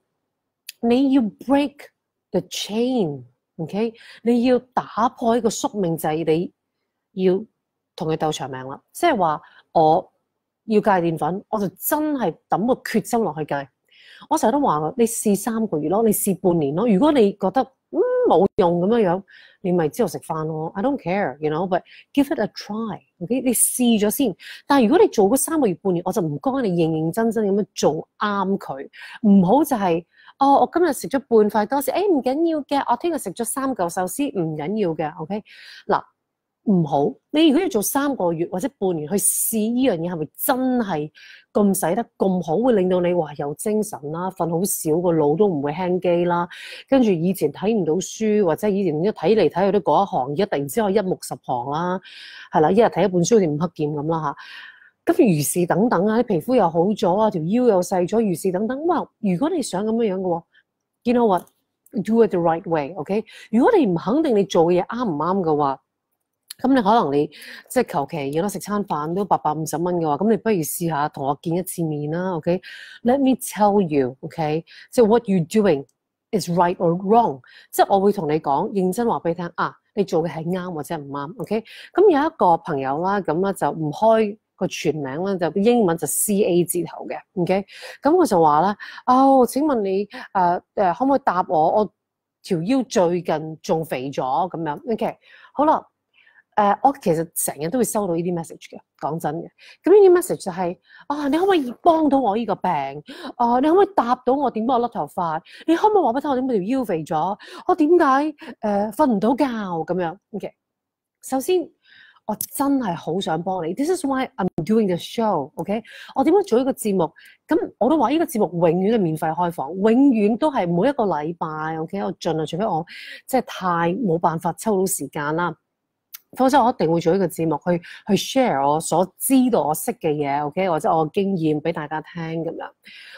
你要 break the chain，OK，你要打破呢個宿命制，你要同佢鬥長命啦。即係話我。要戒澱粉，我就真係抌個決心落去戒。我成日都話你試三個月咯，你試半年咯。如果你覺得冇用咁樣樣，你咪之後食飯咯。I don't care, you know, but give it a try。OK，你試咗先。但系如果你做嗰三個月半年，我就唔该你認認真真咁樣做啱佢。唔好就係哦，我今日食咗半塊多士，诶唔緊要嘅。我聽日食咗三嚿壽司，唔緊要嘅。OK 嗱。唔好，你如果要做三個月或者半年去試呢樣嘢，係咪真係咁使得咁好，會令到你話有精神啦，瞓好少，個腦都唔會輕機啦。跟住以前睇唔到書，或者以前一睇嚟睇去都嗰一行，而家突然之間一目十行啦，係啦，一日睇一本書好似五黑劍咁啦嚇。咁如是等等啊，啲皮膚又好咗啊，條腰又細咗，如是等等。哇，如果你想咁樣樣嘅喎，you know what，do it the right way，OK？如果你唔肯定你做嘢啱唔啱嘅話，咁你可能你即係求其如果食餐飯都八百五十蚊嘅話，咁你不如試下同我見一次面啦，OK？Let me tell you，OK？即係 what you doing is right or wrong？即係我會同你講，認真話俾你聽啊，你做嘅係啱或者唔啱，OK？咁有一個朋友啦，咁咧就唔開個全名啦，就英文就 C A 字頭嘅，OK？咁我就話啦，哦，請問你誒誒可唔可以答我，我條腰最近仲肥咗咁樣，OK？好啦。誒，我其實成日都會收到呢啲 message 嘅，講真嘅。咁呢啲 message 就係啊，你可唔可以幫到我呢個病？啊，你可唔可以答到我點解我甩頭髮？你可唔可以話不聽我點解條腰肥咗？我點解誒瞓唔到覺咁樣 k 首先，我真係好想幫你。This is why I'm doing the show。OK，我點樣做呢個節目？咁我都話呢個節目永遠係免費開放，永遠都係每一個禮拜。OK，我盡量除非我即係太冇辦法抽到時間啦。否則我一定會做呢個節目，去去 share 我所知道我識嘅嘢，OK，或者我經驗俾大家聽咁樣。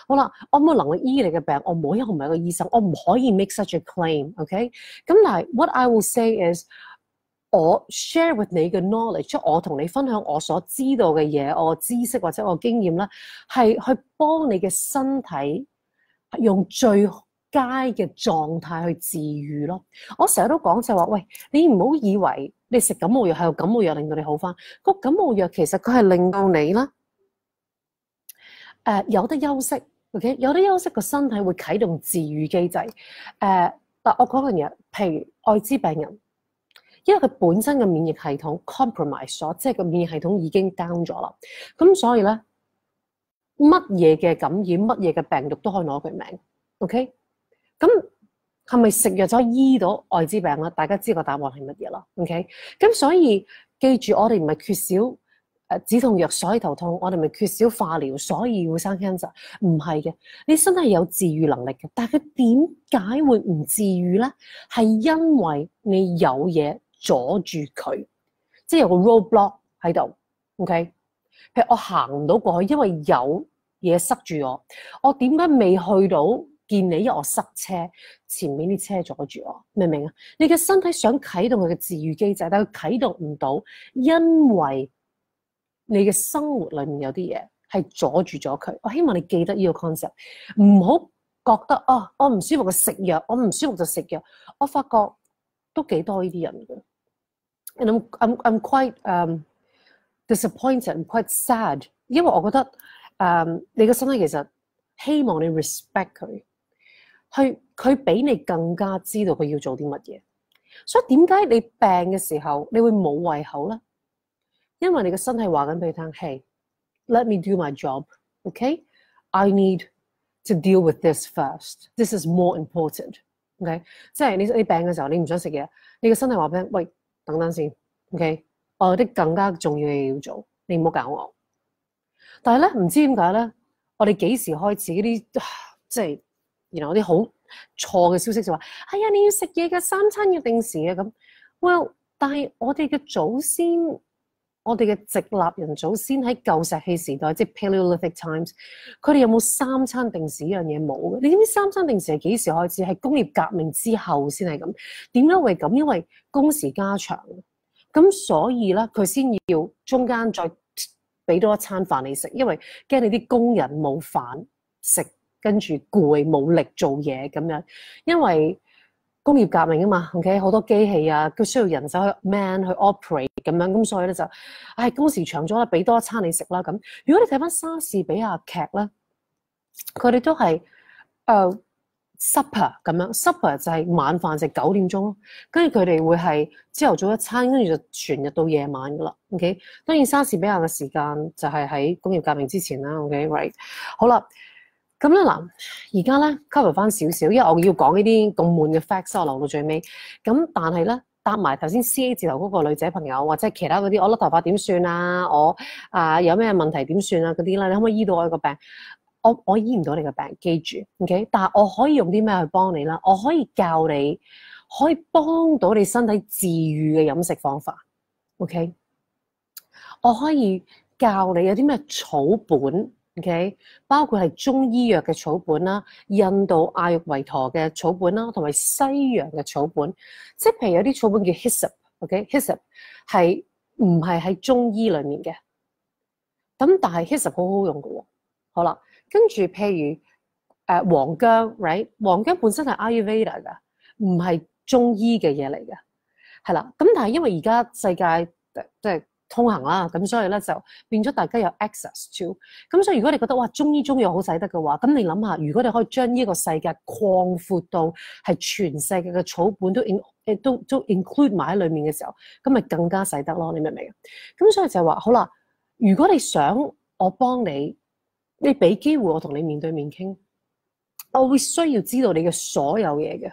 好啦，我冇能力醫你嘅病，我冇，我唔係個醫生，我唔可以 make such a claim，OK。咁但係 what I will say is，我 share with 你嘅 knowledge，即系我同你分享我所知道嘅嘢，我知識或者我經驗咧，係去幫你嘅身體用最好。街嘅状态去治愈咯，我成日都讲就话，喂，你唔好以为你食感冒药系用感冒药令到你好翻，个感冒药其实佢系令到你啦，诶有得休息，OK，有得休息个身体会启动治愈机制，诶，嗱我讲样嘢，譬如艾滋病人，因为佢本身嘅免疫系统 compromise 咗，即系个免疫系统已经 down 咗啦，咁所以咧，乜嘢嘅感染，乜嘢嘅病毒都可以攞佢命，OK。咁系咪食药咗医到艾滋病咧？大家知个答案系乜嘢咯？OK，咁所以记住，我哋唔系缺少诶止痛药，所以头痛；我哋咪缺少化疗，所以会生 cancer，唔系嘅，你身體有治愈能力嘅。但系佢点解会唔治愈咧？系因为你有嘢阻住佢，即系有个 roadblock 喺度。OK，譬如我行唔到过去，因为有嘢塞住我。我点解未去到？見你一我塞車，前面啲車阻住我，明唔明啊？你嘅身體想啟動佢嘅自愈機制，但佢啟動唔到，因為你嘅生活裏面有啲嘢係阻住咗佢。我希望你記得呢個 concept，唔好覺得啊，我唔舒服就食藥，我唔舒服就食藥。我發覺都幾多呢啲人嘅，and I'm I'm I'm quite um disappointed and quite sad，因為我覺得誒你嘅身體其實希望你 respect 佢。佢佢比你更加知道佢要做啲乜嘢，所以點解你病嘅時候你會冇胃口咧？因為你嘅身體話緊俾你聽，Hey，let me do my job，OK，I need to deal with this first. This is more important，OK？即係你你病嘅時候，你唔想食嘢，你嘅身體話俾你喂，等等先，OK？我有啲更加重要嘅嘢要做，你唔好搞我。但係咧，唔知點解咧，我哋幾時開始啲即系。然後啲好錯嘅消息就話：係啊，你要食嘢嘅，三餐要定時嘅咁。Well，但係我哋嘅祖先，我哋嘅直立人祖先喺舊石器時代，即係 Paleolithic times，佢哋有冇三餐定時？呢樣嘢冇嘅。你知唔知三餐定時係幾時開始？係工業革命之後先係咁。點解會咁？因為工時加長。咁所以咧，佢先要中間再俾多一餐飯你食，因為驚你啲工人冇飯食。跟住攰冇力做嘢咁樣，因為工業革命啊嘛，OK 好多機器啊，佢需要人手去 man 去 operate 咁樣，咁所以咧就，唉工時長咗啦，俾多一餐你食啦咁。如果你睇翻莎士比亞劇咧，佢哋都係誒 supper 咁樣，supper 就係晚飯，就九點鐘咯。跟住佢哋會係朝頭早一餐，跟住就全日到夜晚噶啦，OK。當然莎士比亞嘅時間就係喺工業革命之前啦，OK，right。好啦。咁咧嗱，而家咧 cover 翻少少，因為我要講呢啲咁悶嘅 facts，我留到最尾。咁但係咧，搭埋頭先 C A 字頭嗰個女仔朋友，或者其他嗰啲，我甩頭髮點算啊？我啊有咩問題點算啊？嗰啲咧，你可唔可以醫到我個病？我我醫唔到你個病，記住，OK？但我可以用啲咩去幫你啦？我可以教你，可以幫到你身體治愈嘅飲食方法，OK？我可以教你有啲咩草本。O.K. 包括係中醫藥嘅草本啦，印度阿育吠陀嘅草本啦，同埋西洋嘅草本，即係譬如有啲草本叫 h i s a p o k hisap 係唔係喺中醫裡面嘅？咁但係 hisap 好好用嘅喎。好啦，跟住譬如誒黃姜，right？黃姜本身係 r v a d e r 嘅，唔係中醫嘅嘢嚟嘅，係啦。咁但係因為而家世界即係。通行啦，咁所以咧就變咗大家有 access to，咁所以如果你覺得哇中醫中藥好使得嘅話，咁你諗下，如果你可以將呢個世界擴闊到係全世界嘅草本都 in 都都 include 埋喺裡面嘅時候，咁咪更加使得咯，你明唔明？咁所以就話，好啦，如果你想我幫你，你俾機會我同你面對面傾，我會需要知道你嘅所有嘢嘅，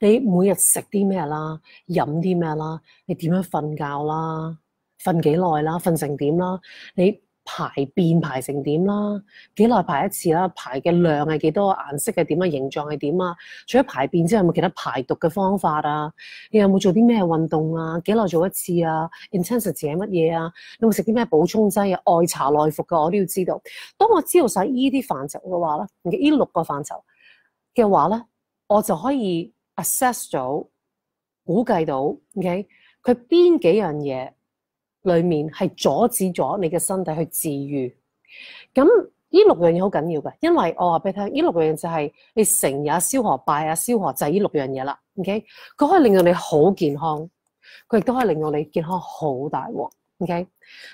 你每日食啲咩啦，飲啲咩啦，你點樣瞓覺啦？瞓幾耐啦？瞓成點啦？你排便排成點啦？幾耐排一次啦？排嘅量係幾多？顏色係點啊？形狀係點啊？除咗排便之外，有冇其他排毒嘅方法啊？你有冇做啲咩運動啊？幾耐做一次啊？Intensity 係乜嘢啊？有冇食啲咩補充劑啊？外查內服嘅我都要知道。當我知道晒依啲範疇嘅話咧，呢六個範疇嘅話咧，我就可以 assess 到，估計到，OK，佢邊幾樣嘢？里面系阻止咗你嘅身体去治愈。咁呢六样嘢好紧要嘅，因为我话俾你听，呢六样嘢就系你成日消河败啊、消河滞呢六样嘢啦。OK，佢可以令到你好健康，佢亦都可以令到你健康好大镬。OK，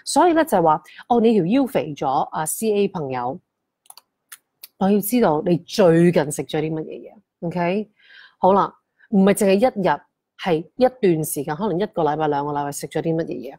所以咧就系话，哦你条腰肥咗，啊 C A 朋友，我要知道你最近食咗啲乜嘢嘢。OK，好啦，唔系净系一日，系一段时间，可能一个礼拜、两个礼拜食咗啲乜嘢嘢。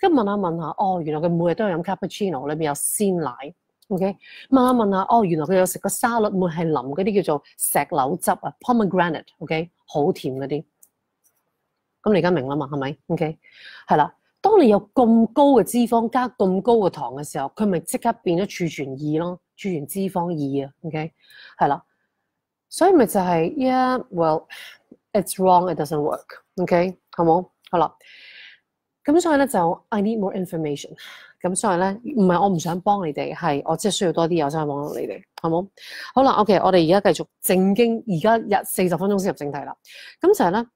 咁問下問下，哦，原來佢每日都有飲 cappuccino，裏邊有鮮奶，OK？問下問下，哦，原來佢有食個沙律，會係淋嗰啲叫做石榴汁啊，pomegranate，OK？好甜嗰啲。咁你而家明啦嘛，係咪？OK？係啦，當你有咁高嘅脂肪加咁高嘅糖嘅時候，佢咪即刻變咗儲存二咯，儲存脂肪二啊，OK？係啦，所以咪就係 a h w e l l it's wrong，it doesn't work，OK？好冇，好啦。咁所以咧就 I need more information。咁所以咧唔系我唔想帮你哋，系我即系需要多啲嘢心去帮到你哋，好冇。好啦，OK，我哋而家继续正经，而家入四十分钟先入正题啦。咁就係咧，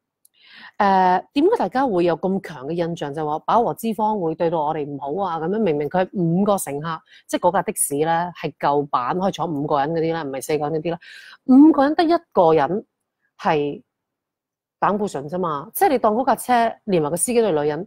诶，点解大家会有咁强嘅印象就话饱和脂肪会对到我哋唔好啊？咁样明明佢五个乘客，即系嗰架的士咧系旧版可以坐五个人嗰啲咧，唔系四个人嗰啲啦，五个人得一个人系胆固醇啫嘛。即系你当嗰架车连埋个司机都系女人。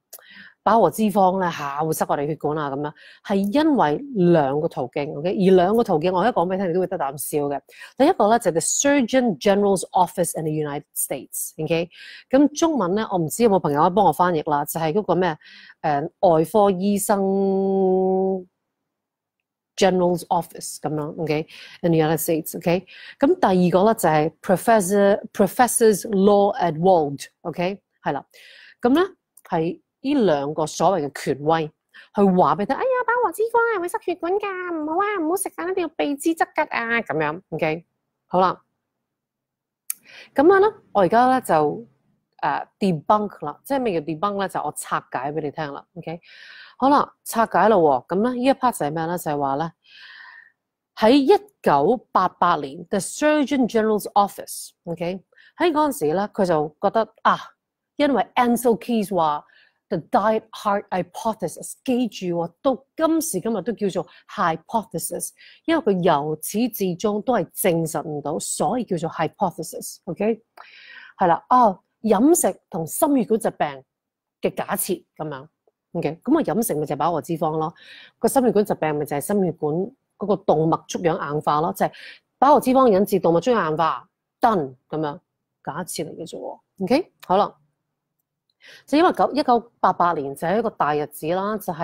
飽和脂肪咧嚇會塞我哋血管啊咁樣，係因為兩個途徑，OK？而兩個途徑我一講俾聽，你都會得啖笑嘅。第一個咧就係 Surgeon General's Office in the United States，OK？咁中文咧，我唔知有冇朋友可以幫我翻譯啦，就係嗰個咩誒外科醫生 General's Office 咁樣，OK？In the United States，OK？咁第二個咧就係 Professor Professor's Law at w a l d o k 係啦，咁咧係。呢兩個所謂嘅權威去話俾佢，哎呀，飽和脂肪係會塞血管㗎，唔好啊，唔好食啊，一定要避之則吉啊，咁樣，OK，好啦，咁啊咧，我而家咧就誒 debunk 啦，即係咩叫 debunk 咧？就我拆解俾你聽啦，OK，好啦，拆解咯，咁咧呢一 part 就係咩咧？就係話咧喺一九八八年，The Surgeon General's Office，OK，喺嗰陣時咧，佢就覺得啊，因為 Ansel Keys 話。The diet-heart hypothesis，記住喎，到今時今日都叫做 hypothesis，因為佢由始至終都係證實唔到，所以叫做 hypothesis。OK，係啦，啊，飲食同心血管疾病嘅假設咁樣。OK，咁啊飲食咪就係飽和脂肪咯，個心血管疾病咪就係心血管嗰個動脈粥樣硬化咯，就係飽和脂肪引致動脈粥樣硬化。Done 咁樣假設嚟嘅啫。OK，好啦。就因为九一九八八年就系一个大日子啦，就系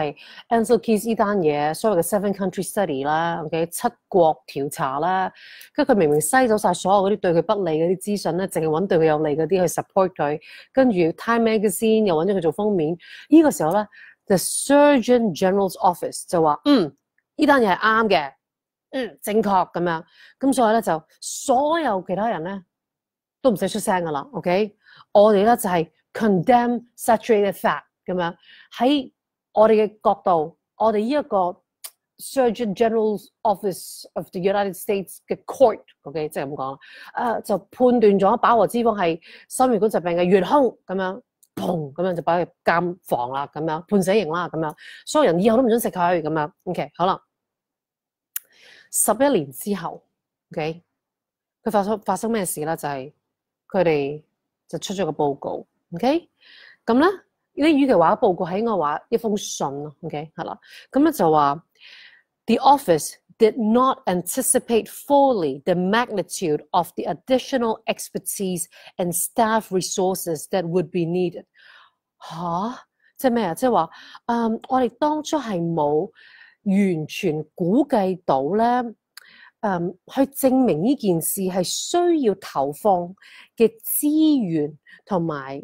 Ansel Keys 呢单嘢，所谓嘅 Seven Country Study 啦，O K 七国调查啦，跟住佢明明筛咗晒所有嗰啲对佢不利嗰啲资讯咧，净系揾对佢有利嗰啲去 support 佢，跟住 Time Magazine 又揾咗佢做封面。呢个时候咧，The Surgeon General's Office 就话嗯呢单嘢系啱嘅，嗯正确咁样，咁所以咧就所有其他人咧都唔使出声噶啦，O K 我哋咧就系。condemn saturated fat 咁样喺我哋嘅角度，我哋依一个 Surgeon General's Office of the United States 嘅 court，OK，即系咁讲，诶就判断咗饱和脂肪系心血管疾病嘅元凶，咁样，砰咁样就摆喺监房啦，咁样判死刑啦，咁样，所有人以后都唔准食佢，咁样，OK，好啦，十一年之后，OK，佢发生发生咩事咧？就系佢哋就出咗个报告。OK，咁咧呢語嘅話報告喺我话話一封信咯。OK，係啦，咁咧就話 The office did not anticipate fully the magnitude of the additional expertise and staff resources that would be needed。吓，即系咩啊？即系話，嗯，我哋當初係冇完全估計到咧，嗯，去證明呢件事係需要投放嘅資源同埋。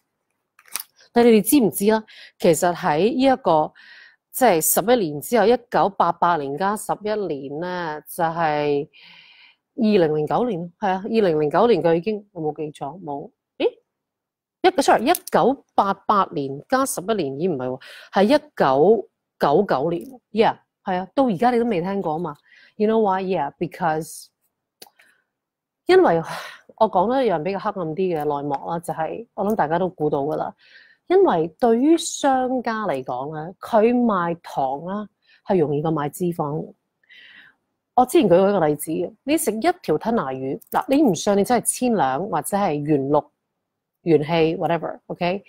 你哋知唔知啦？其實喺呢一個即系十一年之後，一九八八年加十一年咧，就係二零零九年，係啊，二零零九年佢已經我冇記錯冇。咦？一 r y 一九八八年加十一年已唔係喎，係一九九九年。Yeah，係啊，到而家你都未聽過啊嘛。You know why? Yeah, because 因為我講咗有人比較黑暗啲嘅內幕啦，就係我諗大家都估到噶啦。因為對於商家嚟講咧，佢賣糖啦係容易過賣脂肪。我之前舉過一個例子你食一條吞拿魚嗱，你唔信你真係千兩或者係元六元氣 whatever，OK？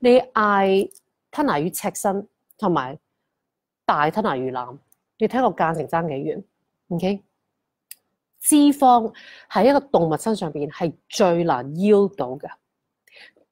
你嗌吞拿魚赤身同埋大吞拿魚腩，你睇個價值争幾遠？OK？脂肪喺一個動物身上边係最難 yield 到嘅。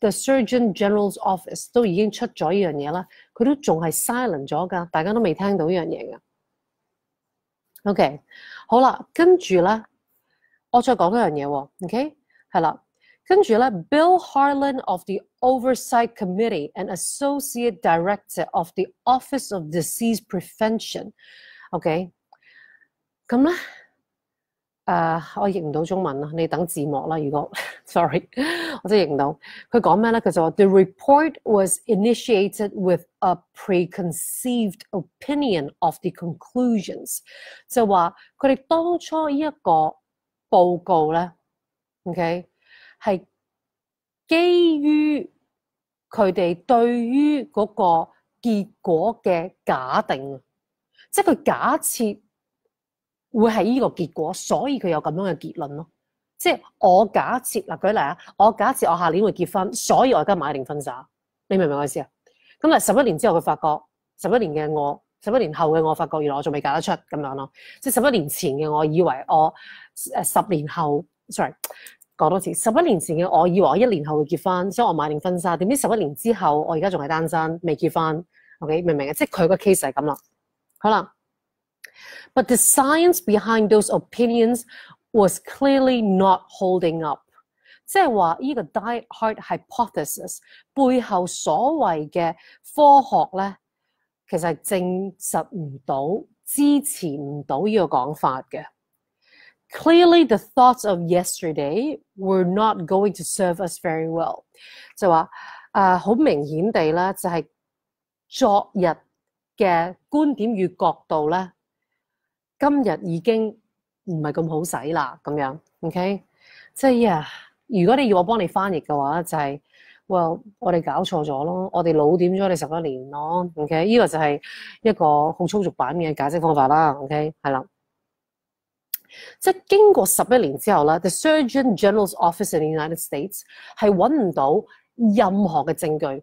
The Surgeon General's Office 都已經出咗呢樣嘢啦，佢都仲係 silent 咗㗎，大家都未聽到呢樣嘢嘅。OK，好啦，跟住咧，我再講一樣嘢喎。OK，係啦，跟住咧，Bill Harlan of the Oversight Committee and Associate Director of the Office of Disease Prevention。OK，咁咧。誒，我認唔到中文啦，你等字幕啦。如果，sorry，我真係唔到佢講咩咧？佢就話：The report was initiated with a preconceived opinion of the conclusions，就話佢哋當初一個報告咧，OK，係基於佢哋對於嗰個結果嘅假定，即係佢假設。會係呢個結果，所以佢有咁樣嘅結論咯。即係我假設嗱，舉例啊，我假設我下年會結婚，所以我而家買定婚紗。你明唔明我意思啊？咁啊，十一年之後佢發覺，十一年嘅我，十一年後嘅我發覺，原來我仲未嫁得出咁樣咯。即係十一年前嘅我以為我誒十年後，sorry，講多次，十一年前嘅我以為我一年後會結婚，所以我買定婚紗。點知十一年之後我而家仲係單身，未結婚。OK，明唔明啊？即係佢個 case 係咁啦。好啦。But the science behind those opinions was clearly not holding up. up。即係話呢個 diet heart hypothesis 背後所謂嘅科學咧，其實係證實唔到、支持唔到呢個講法嘅。Clearly, the thoughts of yesterday were not going to serve us very well. well。就話誒，好、呃、明顯地咧，就係、是、昨日嘅觀點與角度咧。今日已經唔係咁好使啦，咁樣，OK？即系呀，啊，如果你要我幫你翻譯嘅話，就係，Well，我哋搞錯咗咯，我哋老點咗你十一年咯，OK？呢個就係一個好粗俗版嘅解釋方法啦，OK？係啦，即係經過十一年之後咧，The Surgeon General's Office in the United States 係揾唔到任何嘅證據，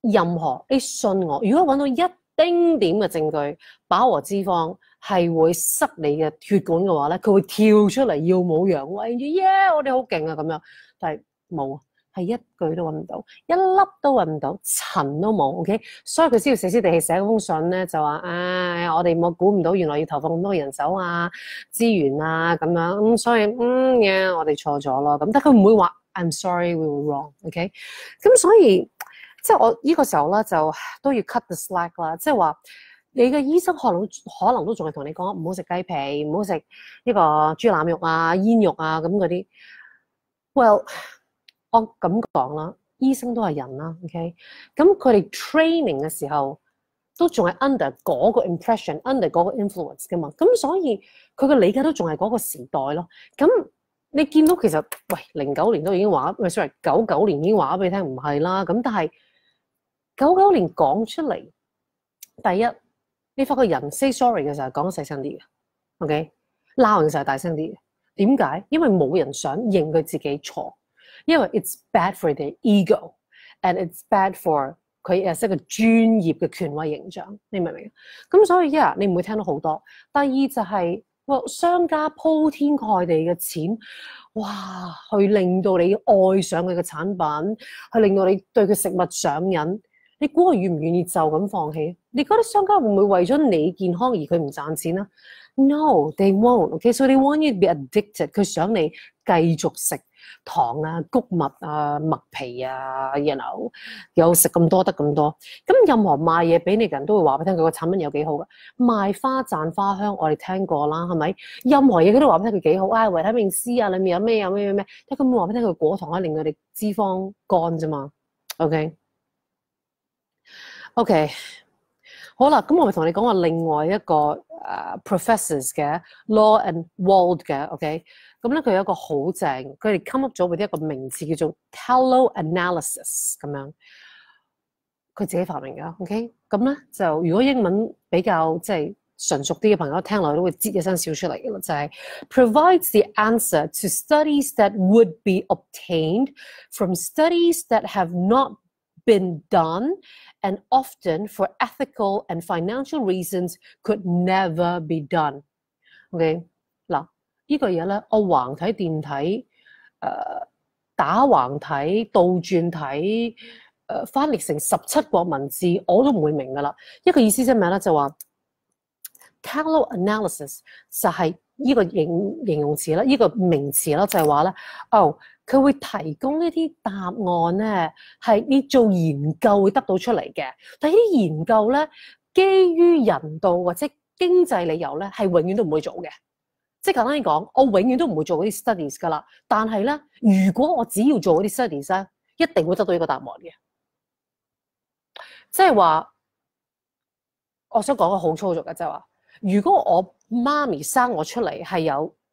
任何你信我，如果揾到一丁點嘅證據，飽和脂肪。系会塞你嘅血管嘅话咧，佢会跳出嚟要冇氧，喂，咦耶！我哋好劲啊咁样，但系冇，系一句都揾唔到，一粒都揾唔到，尘都冇，OK。所以佢先要死死地寫写封信咧，就话唉，我哋冇估唔到，原来要投放咁多人手啊、资源啊咁样，所以嗯嘢，我哋错咗咯。咁但系佢唔会话 I'm sorry we were wrong，OK。咁所以即系我呢个时候咧，就都要 cut the slack 啦，即系话。你嘅醫生可能可能都仲系同你講唔好食雞皮，唔好食呢個豬腩肉啊、煙肉啊咁嗰啲。Well，我咁講啦，醫生都係人啦，OK？咁佢哋 training 嘅時候都仲係 under 嗰個 impression，under 嗰個 influence 噶嘛。咁所以佢嘅理解都仲係嗰個時代咯。咁你見到其實喂，零九年都已經話，sorry，九九年已經話俾你聽唔係啦。咁但係九九年講出嚟，第一。你發觉人 say sorry 嘅時候講得細聲啲嘅，OK，鬧人時候大聲啲嘅。點解？因為冇人想認佢自己錯，因為 it's bad for the ego and it's bad for 佢诶一個專業嘅權威形象。你明唔明？咁所以一，你唔會聽到好多。第二就係，哇，商家鋪天蓋地嘅錢，哇，去令到你愛上佢嘅產品，去令到你對佢食物上癮。你估我愿唔願意就咁放棄？你覺得商家會唔會為咗你健康而佢唔賺錢咧？No，they won't。Okay，addicted. 佢想你繼續食糖啊、谷物啊、麥皮啊，y o u know，有食咁多得咁多。咁任何賣嘢俾你嘅人都會話俾你佢個產品有幾好噶。賣花賺花香，我哋聽過啦，係咪？任何嘢佢都話俾你佢幾好。唉，維他命 C 啊，里面有咩有咩咩咩，但佢冇話俾你佢果糖可以令佢哋脂肪肝啫嘛。o k OK，好啦，咁我咪同你講個另外一個誒 professor s 嘅 law and wald 嘅 OK，咁咧佢有一個好正，佢哋 come up 咗一個名字叫做 tello analysis 咁樣，佢自己發明噶 OK，咁咧就如果英文比較即係純熟啲嘅朋友聽落都會擠一身笑出嚟，嘅就係 provides the answer to studies that would be obtained from studies that have not been done, and often for ethical and financial reasons could never be done. OK，嗱，呢个嘢咧，我横睇、电睇、诶打横睇、倒转睇、诶翻译成十七国文字，我都唔会明噶啦。一个意思即系咩咧？就话 c a a l l e analysis 就系呢个形形容词啦，呢个名词啦，就系话咧，哦。佢會提供一啲答案咧，係你做研究會得到出嚟嘅。但係啲研究咧，基於人道或者經濟理由咧，係永遠都唔會做嘅。即係簡單啲講，我永遠都唔會做嗰啲 studies 噶啦。但係咧，如果我只要做嗰啲 studies 咧，一定會得到呢個答案嘅。即係話，我想講個好粗俗嘅，即係話，如果我媽咪生我出嚟係有。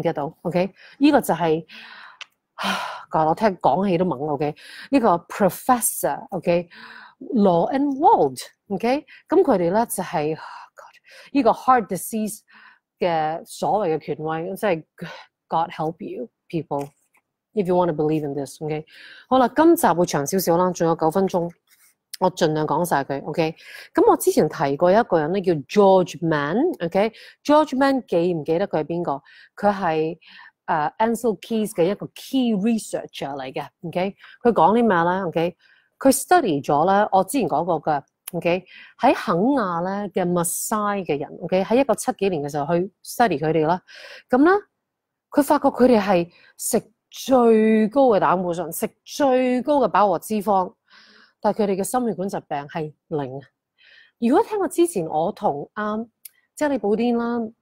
get 到，OK？呢個就係，God，我聽講起都懵，OK？呢個 Professor，OK？Law and Wald，OK？咁佢哋咧就係呢個 Heart Disease 嘅所謂嘅權威，即係 God help you, people, if you want to believe in this。OK？好啦，今集會長少少啦，仲有九分鐘。我盡量講晒佢，OK。咁我之前提過一個人咧，叫 George Mann，OK。George Mann 記唔記得佢係邊個？佢係誒 Ansel Keys 嘅一個 key researcher 嚟嘅，OK。佢講啲咩咧？OK。佢 study 咗咧，我之前講過嘅，OK。喺肯亞咧嘅 m a s a i 嘅人，OK。喺一個七幾年嘅時候去 study 佢哋啦，咁咧佢發覺佢哋係食最高嘅膽固醇，食最高嘅飽和脂肪。但係佢哋嘅心血管疾病係零。如果聽我之前我同阿 j o 你布甸 b o d i n 啦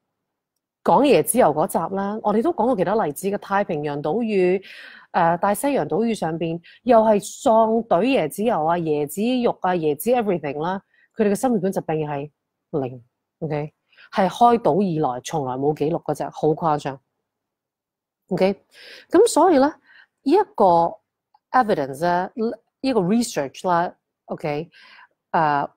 講椰子油嗰集啦，我哋都講過其他例子嘅太平洋島嶼，誒大西洋島嶼上邊又係撞隊椰子油啊、椰子肉啊、椰子 everything 啦，佢哋嘅心血管疾病係零，OK 係開島以來從來冇記錄嗰隻，好誇張，OK 咁所以咧依一個 evidence 咧。呢個 research 啦，OK，啊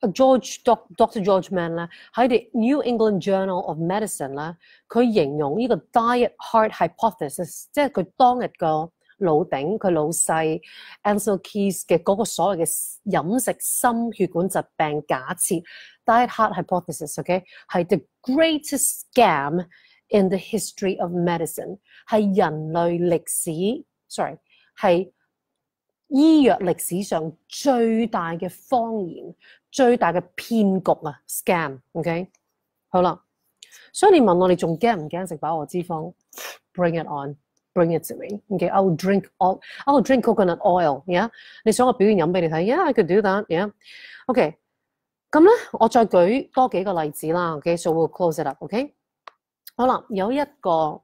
，George Dr. George Mann 啦喺《The New England Journal of Medicine》啦，佢形容呢個 diet-heart hypothesis，即係佢當日個老頂佢老細 Ansel Keys 嘅嗰個所謂嘅飲食心血管疾病假設 diet-heart hypothesis，OK，係 the greatest scam in the history of medicine，係人類歷史，sorry，係。醫藥歷史上最大嘅謊言、最大嘅騙局啊！Scam，OK，好啦，所以你問我，你仲驚唔驚食飽和脂肪？Bring it on，bring it to me，OK，I will drink a l l i will drink coconut oil，Yeah，你想我表現飲俾你睇，Yeah，I can do that，Yeah，OK，咁咧，我再舉多幾個例子啦，OK，So we close it up，OK，好啦，有一個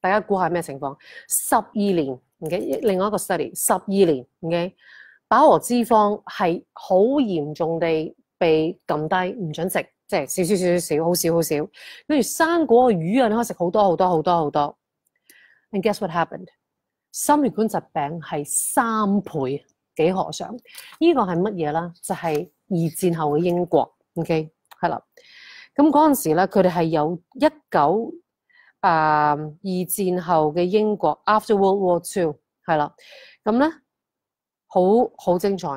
大家估下咩情況，十二年。唔嘅，另外一個 study 十二年，o k 飽和脂肪係好嚴重地被撳低，唔准食，即係少少少少少，好少好少。跟住生果啊、魚啊，你可以食好多好多好多好多。And guess what happened？心血管疾病係三倍，幾何上？呢個係乜嘢咧？就係二戰後嘅英國，OK 係啦。咁嗰陣時咧，佢哋係有一九。啊，二戰後嘅英國，after World War Two，係啦，咁咧好好精彩，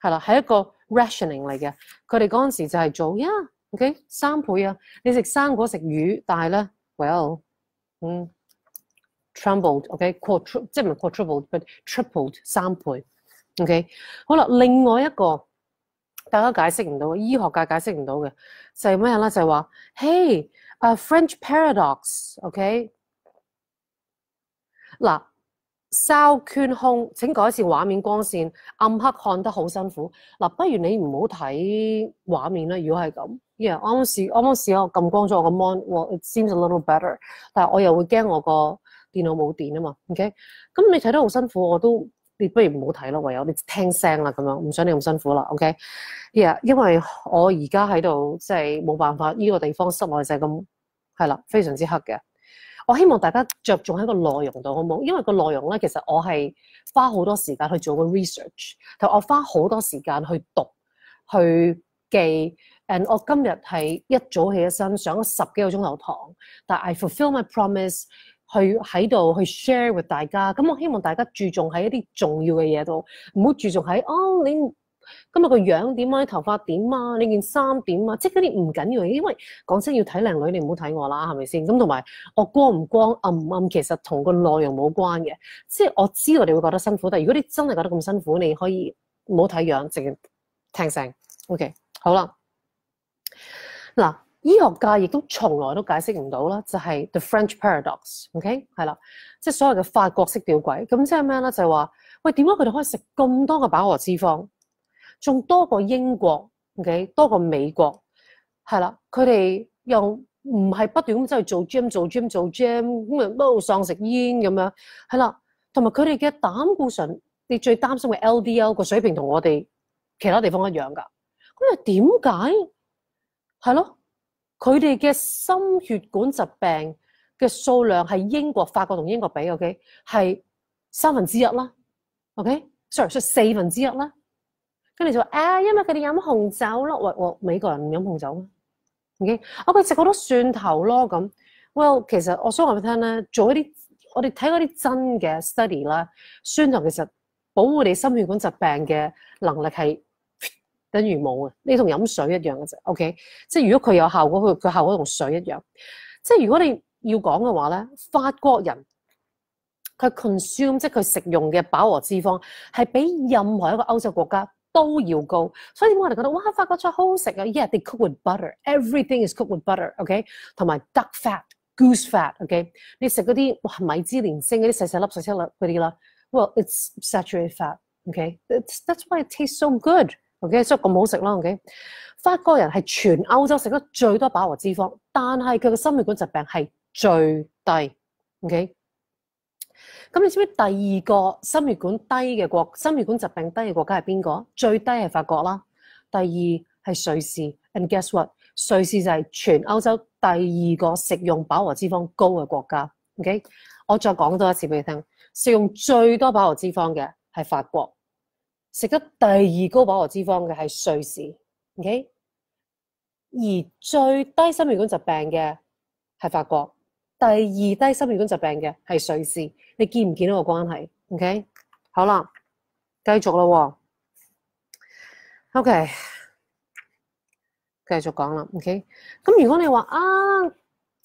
係啦，係一個 rationing 嚟嘅。佢哋嗰陣時就係做，yeah，OK，三倍啊，你食生果食魚，但係咧，well，嗯 t r m p l e d o k 擴即系唔 u 擴 l e b u t tripled，三倍，OK，好啦，另外一個大家解釋唔到嘅，醫學界解釋唔到嘅，就係乜嘢咧？就係話，嘿。a f r e n c h paradox，OK？嗱，稍圈空，请改善畫面光線，暗黑看得好辛苦。嗱，不如你唔好睇畫面啦。如果係咁，yeah，我試，我試下撳光咗我個 mon，it seems a little better。但系我又會驚我個電腦冇電啊嘛，OK？咁你睇得好辛苦，我都。你不如唔好睇啦，唯有你聽聲啦，咁樣唔想你咁辛苦啦，OK？yeah,，因為我而家喺度即係冇辦法，呢個地方室内就係咁係啦，非常之黑嘅。我希望大家着重喺個內容度，好冇？因為個內容咧，其實我係花好多時間去做個 research，同我花好多時間去讀、去記。誒，我今日係一早起咗身，上咗十幾個鐘頭堂，但係 fulfill my promise。去喺度去 share with 大家，咁我希望大家注重喺一啲重要嘅嘢度，唔好注重喺哦你今日個樣點啊，頭髮點啊，你件衫點啊，即係嗰啲唔緊要嘅，因為講真要睇靚女，你唔好睇我啦，係咪先？咁同埋我光唔光暗唔暗，其實同個內容冇關嘅，即係我知道你會覺得辛苦，但系如果你真係覺得咁辛苦，你可以唔好睇樣，直接聽聲。OK，好啦，嗱。醫學界亦都從來都解釋唔到啦，就係 the French paradox，OK 係啦，即係所謂嘅法國式吊鬼咁，即係咩咧？就係話喂，點解佢哋可以食咁多嘅飽和脂肪，仲多過英國，OK 多過美國，係啦，佢哋又唔係不斷咁走去做 gym 做 gym 做 gym 咁啊，都喪食煙咁樣，係啦，同埋佢哋嘅膽固醇，你最擔心嘅 LDL 個水平同我哋其他地方一樣噶，咁又點解？係咯？佢哋嘅心血管疾病嘅數量係英國、法國同英國比，OK 係三分之一啦，OK，sorry，四分之一啦。跟住就話誒，因為佢哋飲紅酒咯，喂，美國人唔飲紅酒嘅，OK，我佢食好多蒜頭咯，咁，Well，其實我想話俾你聽咧，做一啲我哋睇嗰啲真嘅 study 啦，蒜頭其實保護你心血管疾病嘅能力係。等於冇啊！你同飲水一樣嘅啫，OK。即系如果佢有效果，佢佢效果同水一樣。即系如果你要講嘅話咧，法國人佢 consume 即系佢食用嘅飽和脂肪係比任何一個歐洲國家都要高。所以點解我哋覺得哇，法國菜好食啊？Yeah，they cook with butter，everything is cooked with butter，OK。同埋 duck fat，goose fat，OK。你食嗰啲哇米芝蓮星嗰啲細細粒細食粒嗰啲啦，Well，it's saturated fat，OK。That's why it tastes so good。O.K.，所以咁好食啦。O.K.，法國人係全歐洲食得最多飽和脂肪，但係佢嘅心血管疾病係最低。O.K.，咁你知唔知第二個心血管低嘅國、心血管疾病低嘅國家係邊個？最低係法國啦，第二係瑞士。And guess what？瑞士就係全歐洲第二個食用飽和脂肪高嘅國家。O.K.，我再講多一次俾你聽，食用最多飽和脂肪嘅係法國。食得第二高飽和脂肪嘅係瑞士，OK，而最低心血管疾病嘅係法國，第二低心血管疾病嘅係瑞士，你見唔見到個關係？OK，好啦，繼續啦喎，OK，繼續講啦，OK，咁如果你話啊。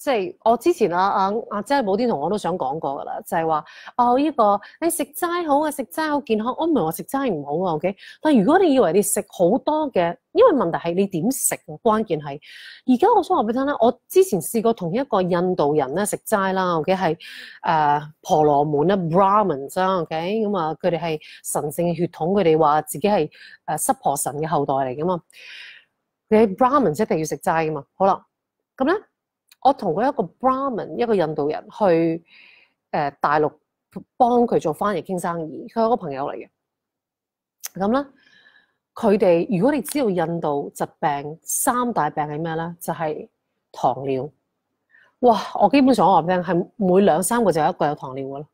即係我之前啊啊啊姐冇啲同我都想講過㗎啦，就係話哦呢個你食齋好啊，食齋好健康。我唔係話食齋唔好啊，O K。但如果你以為你食好多嘅，因為問題係你點食啊？關鍵係而家我想話俾你聽啦。我之前試過同一個印度人咧食齋啦，O K 係誒婆羅門啦，Brahman s 啦，O K 咁啊佢哋係神圣嘅血統，佢哋話自己係誒濕婆神嘅後代嚟噶嘛。你 Brahman s 一定要食齋噶嘛。好啦，咁咧。我同佢一個 brahmin，一個印度人去誒大陸幫佢做翻譯傾生意，佢有個朋友嚟嘅。咁咧，佢哋如果你知道印度疾病三大病係咩咧，就係糖尿。哇！我基本上我話俾你聽，係每兩三個就有一個有糖尿嘅咯。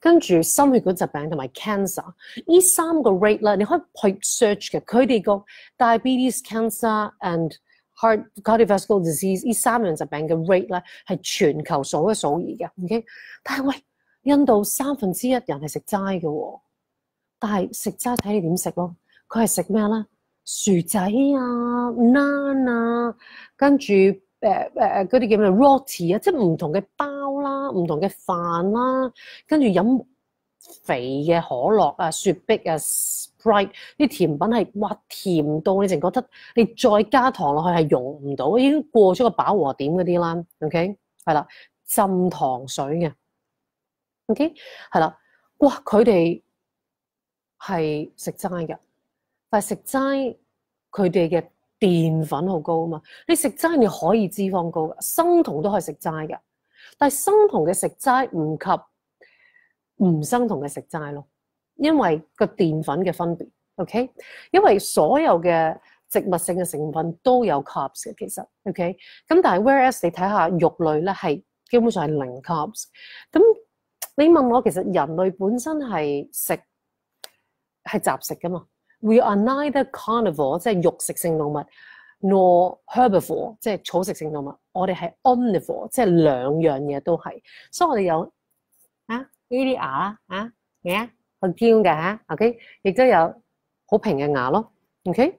跟住心血管疾病同埋 cancer，呢三個 rate 咧，你可以去 search 嘅，佢哋個 diabetes，cancer and heart cardiovascular disease 呢三樣疾病嘅 rate 咧係全球數一數二嘅，OK？但係喂，印度三分之一人係食齋嘅喎，但係食齋睇你點食咯，佢係食咩咧？薯仔啊、n a n 啊，跟住誒誒嗰啲叫咩？roti 啊，即係唔同嘅包啦、唔同嘅飯啦，跟住飲。肥嘅可樂啊、雪碧啊、Sprite 啲甜品係哇甜到你淨覺得你再加糖落去係溶唔到，已經過咗個飽和點嗰啲啦。OK，係啦，浸糖水嘅。OK，係啦，哇！佢哋係食齋嘅，但係食齋佢哋嘅澱粉好高啊嘛。你食齋你可以脂肪高，生酮都可以食齋嘅，但係生酮嘅食齋唔及。唔生同佢食齋咯，因為個澱粉嘅分別，OK？因為所有嘅植物性嘅成分都有 carbs 嘅，其實 OK？咁但係 whereas 你睇下肉類咧，係基本上係零 carbs。咁你問我，其實人類本身係食係雜食噶嘛？We are neither carnivore，即係肉食性動物，nor herbivore，即係草食性動物。我哋係 omnivore，即係兩樣嘢都係。所以我哋有啊。呢啲牙啦啊，咩啊，好尖嘅吓，OK，亦都有好平嘅牙咯，OK，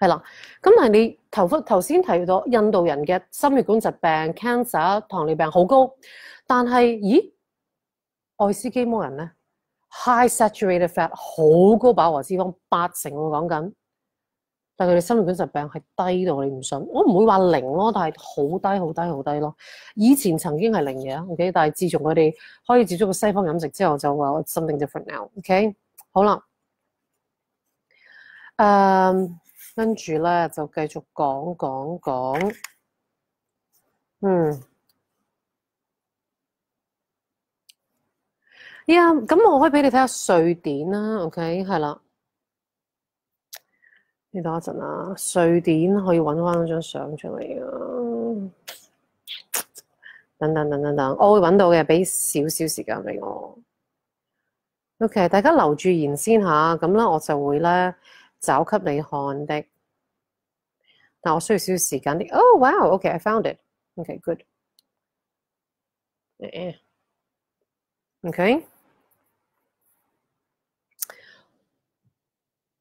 系啦。咁但系你头头先提到印度人嘅心血管疾病、cancer、糖尿病好高，但系咦，爱斯基摩人咧，high saturated fat 好高饱和脂肪，八成我讲紧。但係佢哋心血管疾病係低到你唔信，我唔會話零咯，但係好低、好低、好低咯。以前曾經係零嘅 o k 但係自從佢哋開始接觸個西方飲食之後，就話 something different now。OK，好啦，誒，跟住咧就繼續講講講，嗯，呀，咁我可以俾你睇下瑞典啦，OK，係啦。等多一陣啊，瑞典可以揾翻張相出嚟啊！等等等等等，我會揾到嘅，俾少少時間俾我。OK，大家留住言先吓，咁咧我就會咧找給你看的。但我需要少時間啲。Oh wow，OK，I found it。OK，good。OK，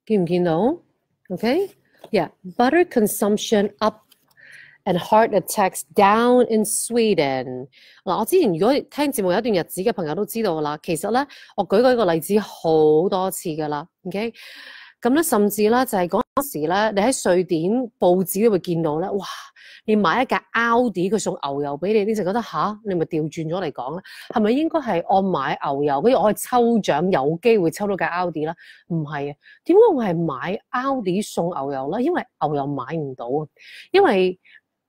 見唔見到？Okay，yeah，butter consumption up，and heart attacks down in Sweden。嗱，我之前如果听目有一段日子嘅朋友都知道啦。其实咧，我举过一个例子好多次噶啦。o k 咁咧，甚至啦，就系讲。当时咧，你喺瑞典报纸都会见到咧，哇！你买一架 u 奥迪，佢送牛油俾你，你就觉得吓，你咪调转咗嚟讲咧，系咪应该系我买牛油，跟住我去抽奖有机会抽到架 u 奥迪咧？唔系啊，点解会系买 u 奥迪送牛油咧？因为牛油买唔到啊，因为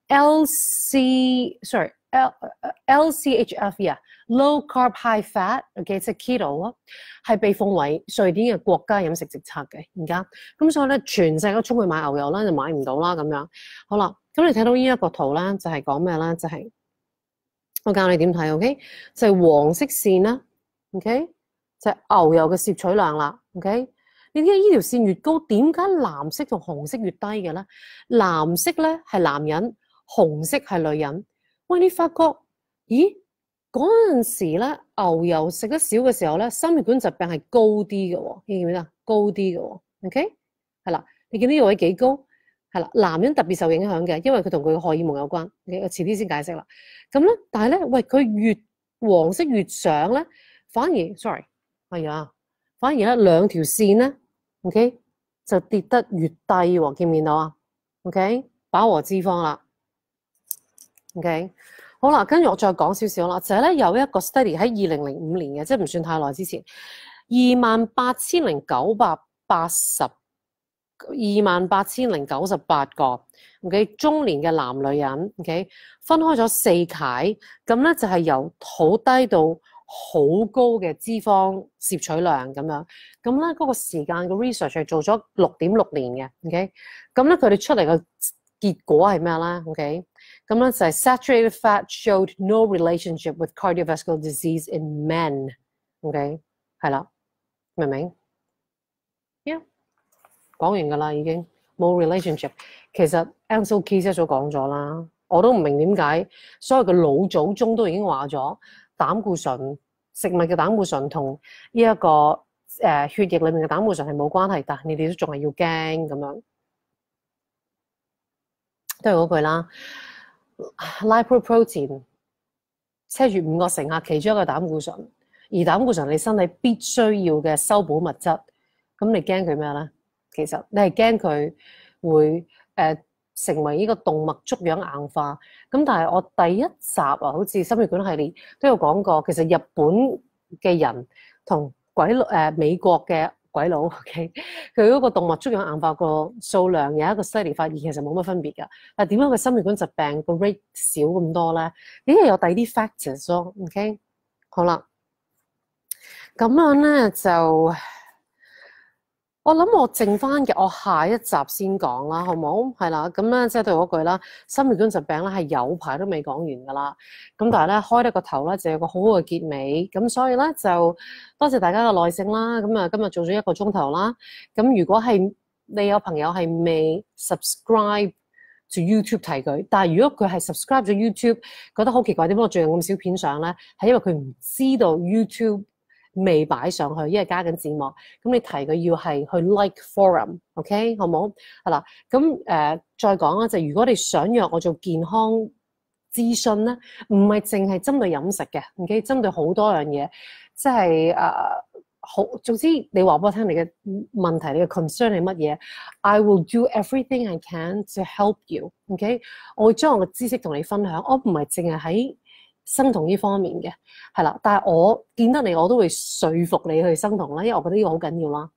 L C sorry。L L C H F 啊，low carb high fat 嘅即系 keto 啊，系被奉为瑞典嘅国家饮食政策嘅。而家咁所以咧，全世界都冲去买牛油啦，就买唔到啦咁样。好啦，咁你睇到呢一个图咧，就系讲咩咧？就系我教你点睇，OK？就系黄色线啦，OK？就系牛油嘅摄取量啦，OK？你睇呢条线越高，点解蓝色同红色越低嘅咧？蓝色咧系男人，红色系女人。喂，你发觉，咦？嗰阵时咧，牛油食得少嘅时候咧，心血管疾病系高啲嘅，见唔记到啊？高啲嘅，OK，系啦，你见到呢位几高？系啦，男人特别受影响嘅，因为佢同佢嘅荷尔蒙有关，我迟啲先解释啦。咁咧，但系咧，喂，佢越黄色越上咧，反而，sorry，系啊，反而咧两条线咧，OK，就跌得越低，见唔见到啊？OK，饱和脂肪啦。O.K. 好啦，跟住我再講少少啦，就係咧有一個 study 喺二零零五年嘅，即係唔算太耐之前，二萬八千零九百八十二萬八千零九十八個 O.K. 中年嘅男女人 O.K. 分開咗四楷。咁咧就係由好低到好高嘅脂肪攝取量咁樣，咁咧嗰個時間嘅 research 係做咗六點六年嘅 O.K. 咁咧佢哋出嚟嘅。果係咩啦 o k a u 咁咧就係 saturated fat s h o w e d no relationship with cardiovascular disease in men。o k 係啦，明唔明？Yeah，講完噶啦，已經冇 relationship。其實 Ansel Keys 一早講咗啦，我都唔明點解，所有嘅老祖宗都已經話咗，膽固醇食物嘅膽固醇同呢一個誒血液裡面嘅膽固醇係冇關係，但你哋都仲係要驚咁樣。都係嗰句啦，lipoprotein 车住五個成客，其中一個膽固醇，而膽固醇你身體必須要嘅修補物質，咁你驚佢咩咧？其實你係驚佢會誒成為呢個動物足樣硬化。咁但係我第一集啊，好似心血管系列都有講過，其實日本嘅人同鬼誒美國嘅。鬼佬，OK，佢嗰個動物足養硬化個數量有一個犀利發現，其實冇乜分別㗎。但點解佢心血管疾病個 rate 少咁多咧？咦，有第啲 factors 咯，OK，好啦，咁樣咧就。我諗我剩翻嘅，我下一集先講啦，好唔好？係啦，咁咧即係對嗰句啦，心血管疾病咧係有排都未講完㗎啦。咁但係咧開得個頭咧，就有個好好嘅結尾。咁所以咧就多謝大家嘅耐性啦。咁啊，今日做咗一個鐘頭啦。咁如果係你有朋友係未 subscribe to YouTube 睇佢，但係如果佢係 subscribe 咗 YouTube，覺得好奇怪点解我最近咁少片上咧，係因為佢唔知道 YouTube。未擺上去，因為加緊字幕。咁你提佢要係去 like forum，OK，好冇？係啦。咁誒再講啦，就如果你想約我做健康諮詢咧，唔係淨係針對飲食嘅，OK，針對好多樣嘢，即係誒好。總之你話俾我聽，你嘅問題、你嘅 concern 係乜嘢？I will do everything I can to help you。OK，我會將我嘅知識同你分享。我唔係淨係喺。生酮呢方面嘅，系啦，但系我見得你，我都會說服你去生酮啦，因為我覺得呢個好緊要啦。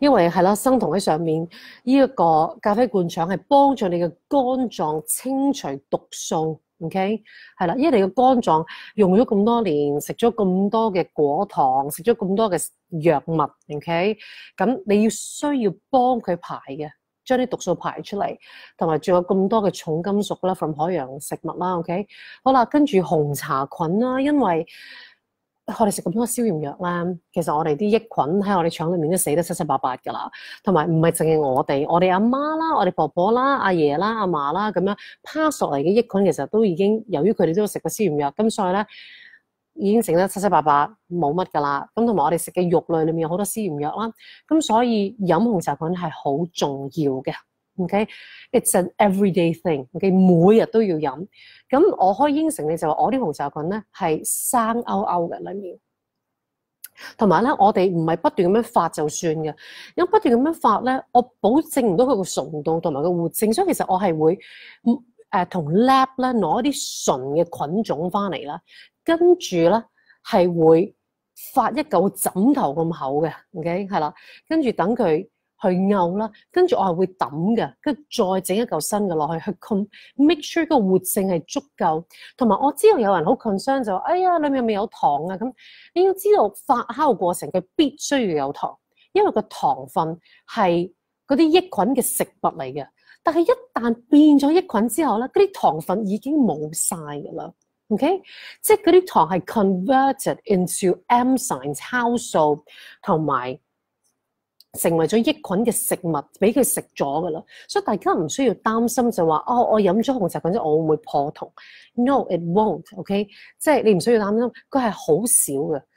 因為係啦，生酮喺上面呢一個咖啡灌腸係幫助你嘅肝臟清除毒素，OK？係啦，因為你嘅肝臟用咗咁多年，食咗咁多嘅果糖，食咗咁多嘅藥物，OK？咁你要需要幫佢排嘅。将啲毒素排出嚟，同埋仲有咁多嘅重金属啦，from 海洋食物啦，OK，好啦，跟住红茶菌啦，因为我哋食咁多消炎药啦，其实我哋啲益菌喺我哋肠里面都死得七七八八噶啦，同埋唔系净系我哋，我哋阿妈啦，我哋婆婆啦，阿爷啦，阿嫲啦，咁样 pass 落嚟嘅益菌，其实都已经由于佢哋都食过消炎药，咁所以咧。已經整得七七八八冇乜噶啦，咁同埋我哋食嘅肉類裏面有好多黐鹽藥啦，咁所以飲紅茶菌係好重要嘅，OK？It's an everyday thing，OK？每日都要飲。咁我可以應承你就話，我啲紅茶菌咧係生勾勾嘅裏面，同埋咧我哋唔係不斷咁樣發就算嘅，因不斷咁樣發咧，我保證唔到佢個純度同埋個活性，所以其實我係會诶同 lab 咧攞一啲純嘅菌種翻嚟啦。跟住咧，系会发一嚿枕头咁厚嘅，OK 系啦。跟住等佢去沤啦，跟住我系会抌嘅，跟住再整一嚿新嘅落去去控，make sure 个活性系足够。同埋我知道有人好 concern 就，哎呀，里面系咪有糖啊？咁你要知道发酵过程佢必须要有糖，因为个糖分系嗰啲益菌嘅食物嚟嘅。但系一旦变咗益菌之后咧，嗰啲糖分已经冇晒噶啦。OK，即係嗰啲糖係 converted into n m s 酵素，同埋成為咗益菌嘅食物，俾佢食咗噶啦。所以大家唔需要擔心就話，哦，我飲咗紅茶粉之後，我會唔會破糖？No, it won't。OK，即係你唔需要擔心，佢係好少嘅。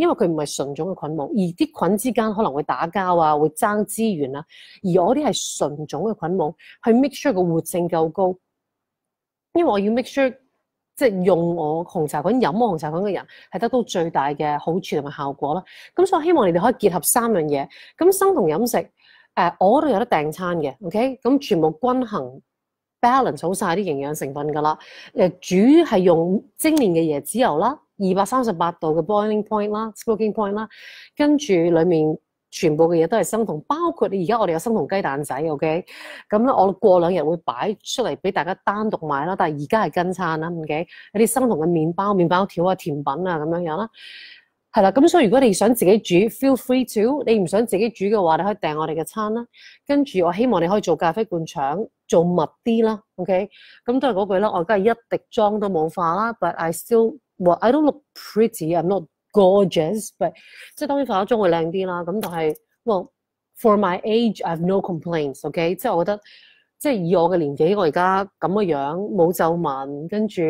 因為佢唔係純種嘅菌母，而啲菌之間可能會打交啊，會爭資源啊。而我啲係純種嘅菌母，去 make sure 個活性夠高。因為我要 make sure 即係用我紅茶菌飲我紅茶菌嘅人係得到最大嘅好處同埋效果啦。咁所以我希望你哋可以結合三樣嘢。咁生同飲食，誒，我都有得訂餐嘅，OK？咁全部均衡 balance 好晒啲營養成分㗎啦。誒，煮係用精煉嘅椰子油啦。二百三十八度嘅 boiling point 啦，spoking point 啦，跟住里面全部嘅嘢都係生酮，包括而家我哋有生酮雞蛋仔，OK，咁咧我過兩日會擺出嚟俾大家單獨買啦。但係而家係跟餐啦，OK，有啲生酮嘅麵包、麵包條啊、甜品啊咁樣樣啦，係啦。咁所以如果你想自己煮，feel free to。你唔想自己煮嘅話，你可以訂我哋嘅餐啦。跟住我希望你可以做咖啡灌肠，做密啲啦，OK。咁都係嗰句啦，我而家一滴妝都冇化啦，but I still Well, I don't look pretty. I'm not gorgeous, but 即係當然化咗妝會靚啲啦。咁但係，Well, for my age, I have no complaints. o k 即係我覺得即係以我嘅年紀，我而家咁嘅樣冇皺紋，跟住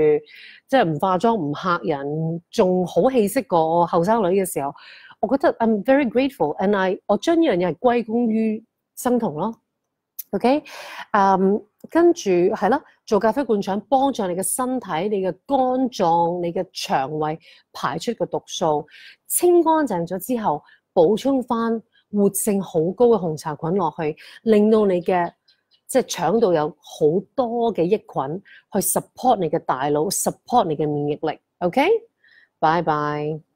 即係唔化妝唔嚇人，仲好氣色過後生女嘅時候，我覺得 I'm very grateful and I 我將呢樣嘢係歸功於生酮咯。Okay，跟住係啦。做咖啡灌腸幫助你嘅身體、你嘅肝臟、你嘅腸胃排出個毒素清乾淨咗之後，補充翻活性好高嘅紅茶菌落去，令到你嘅即係腸度有好多嘅益菌去 support 你嘅大腦，support 你嘅免疫力。OK，bye bye。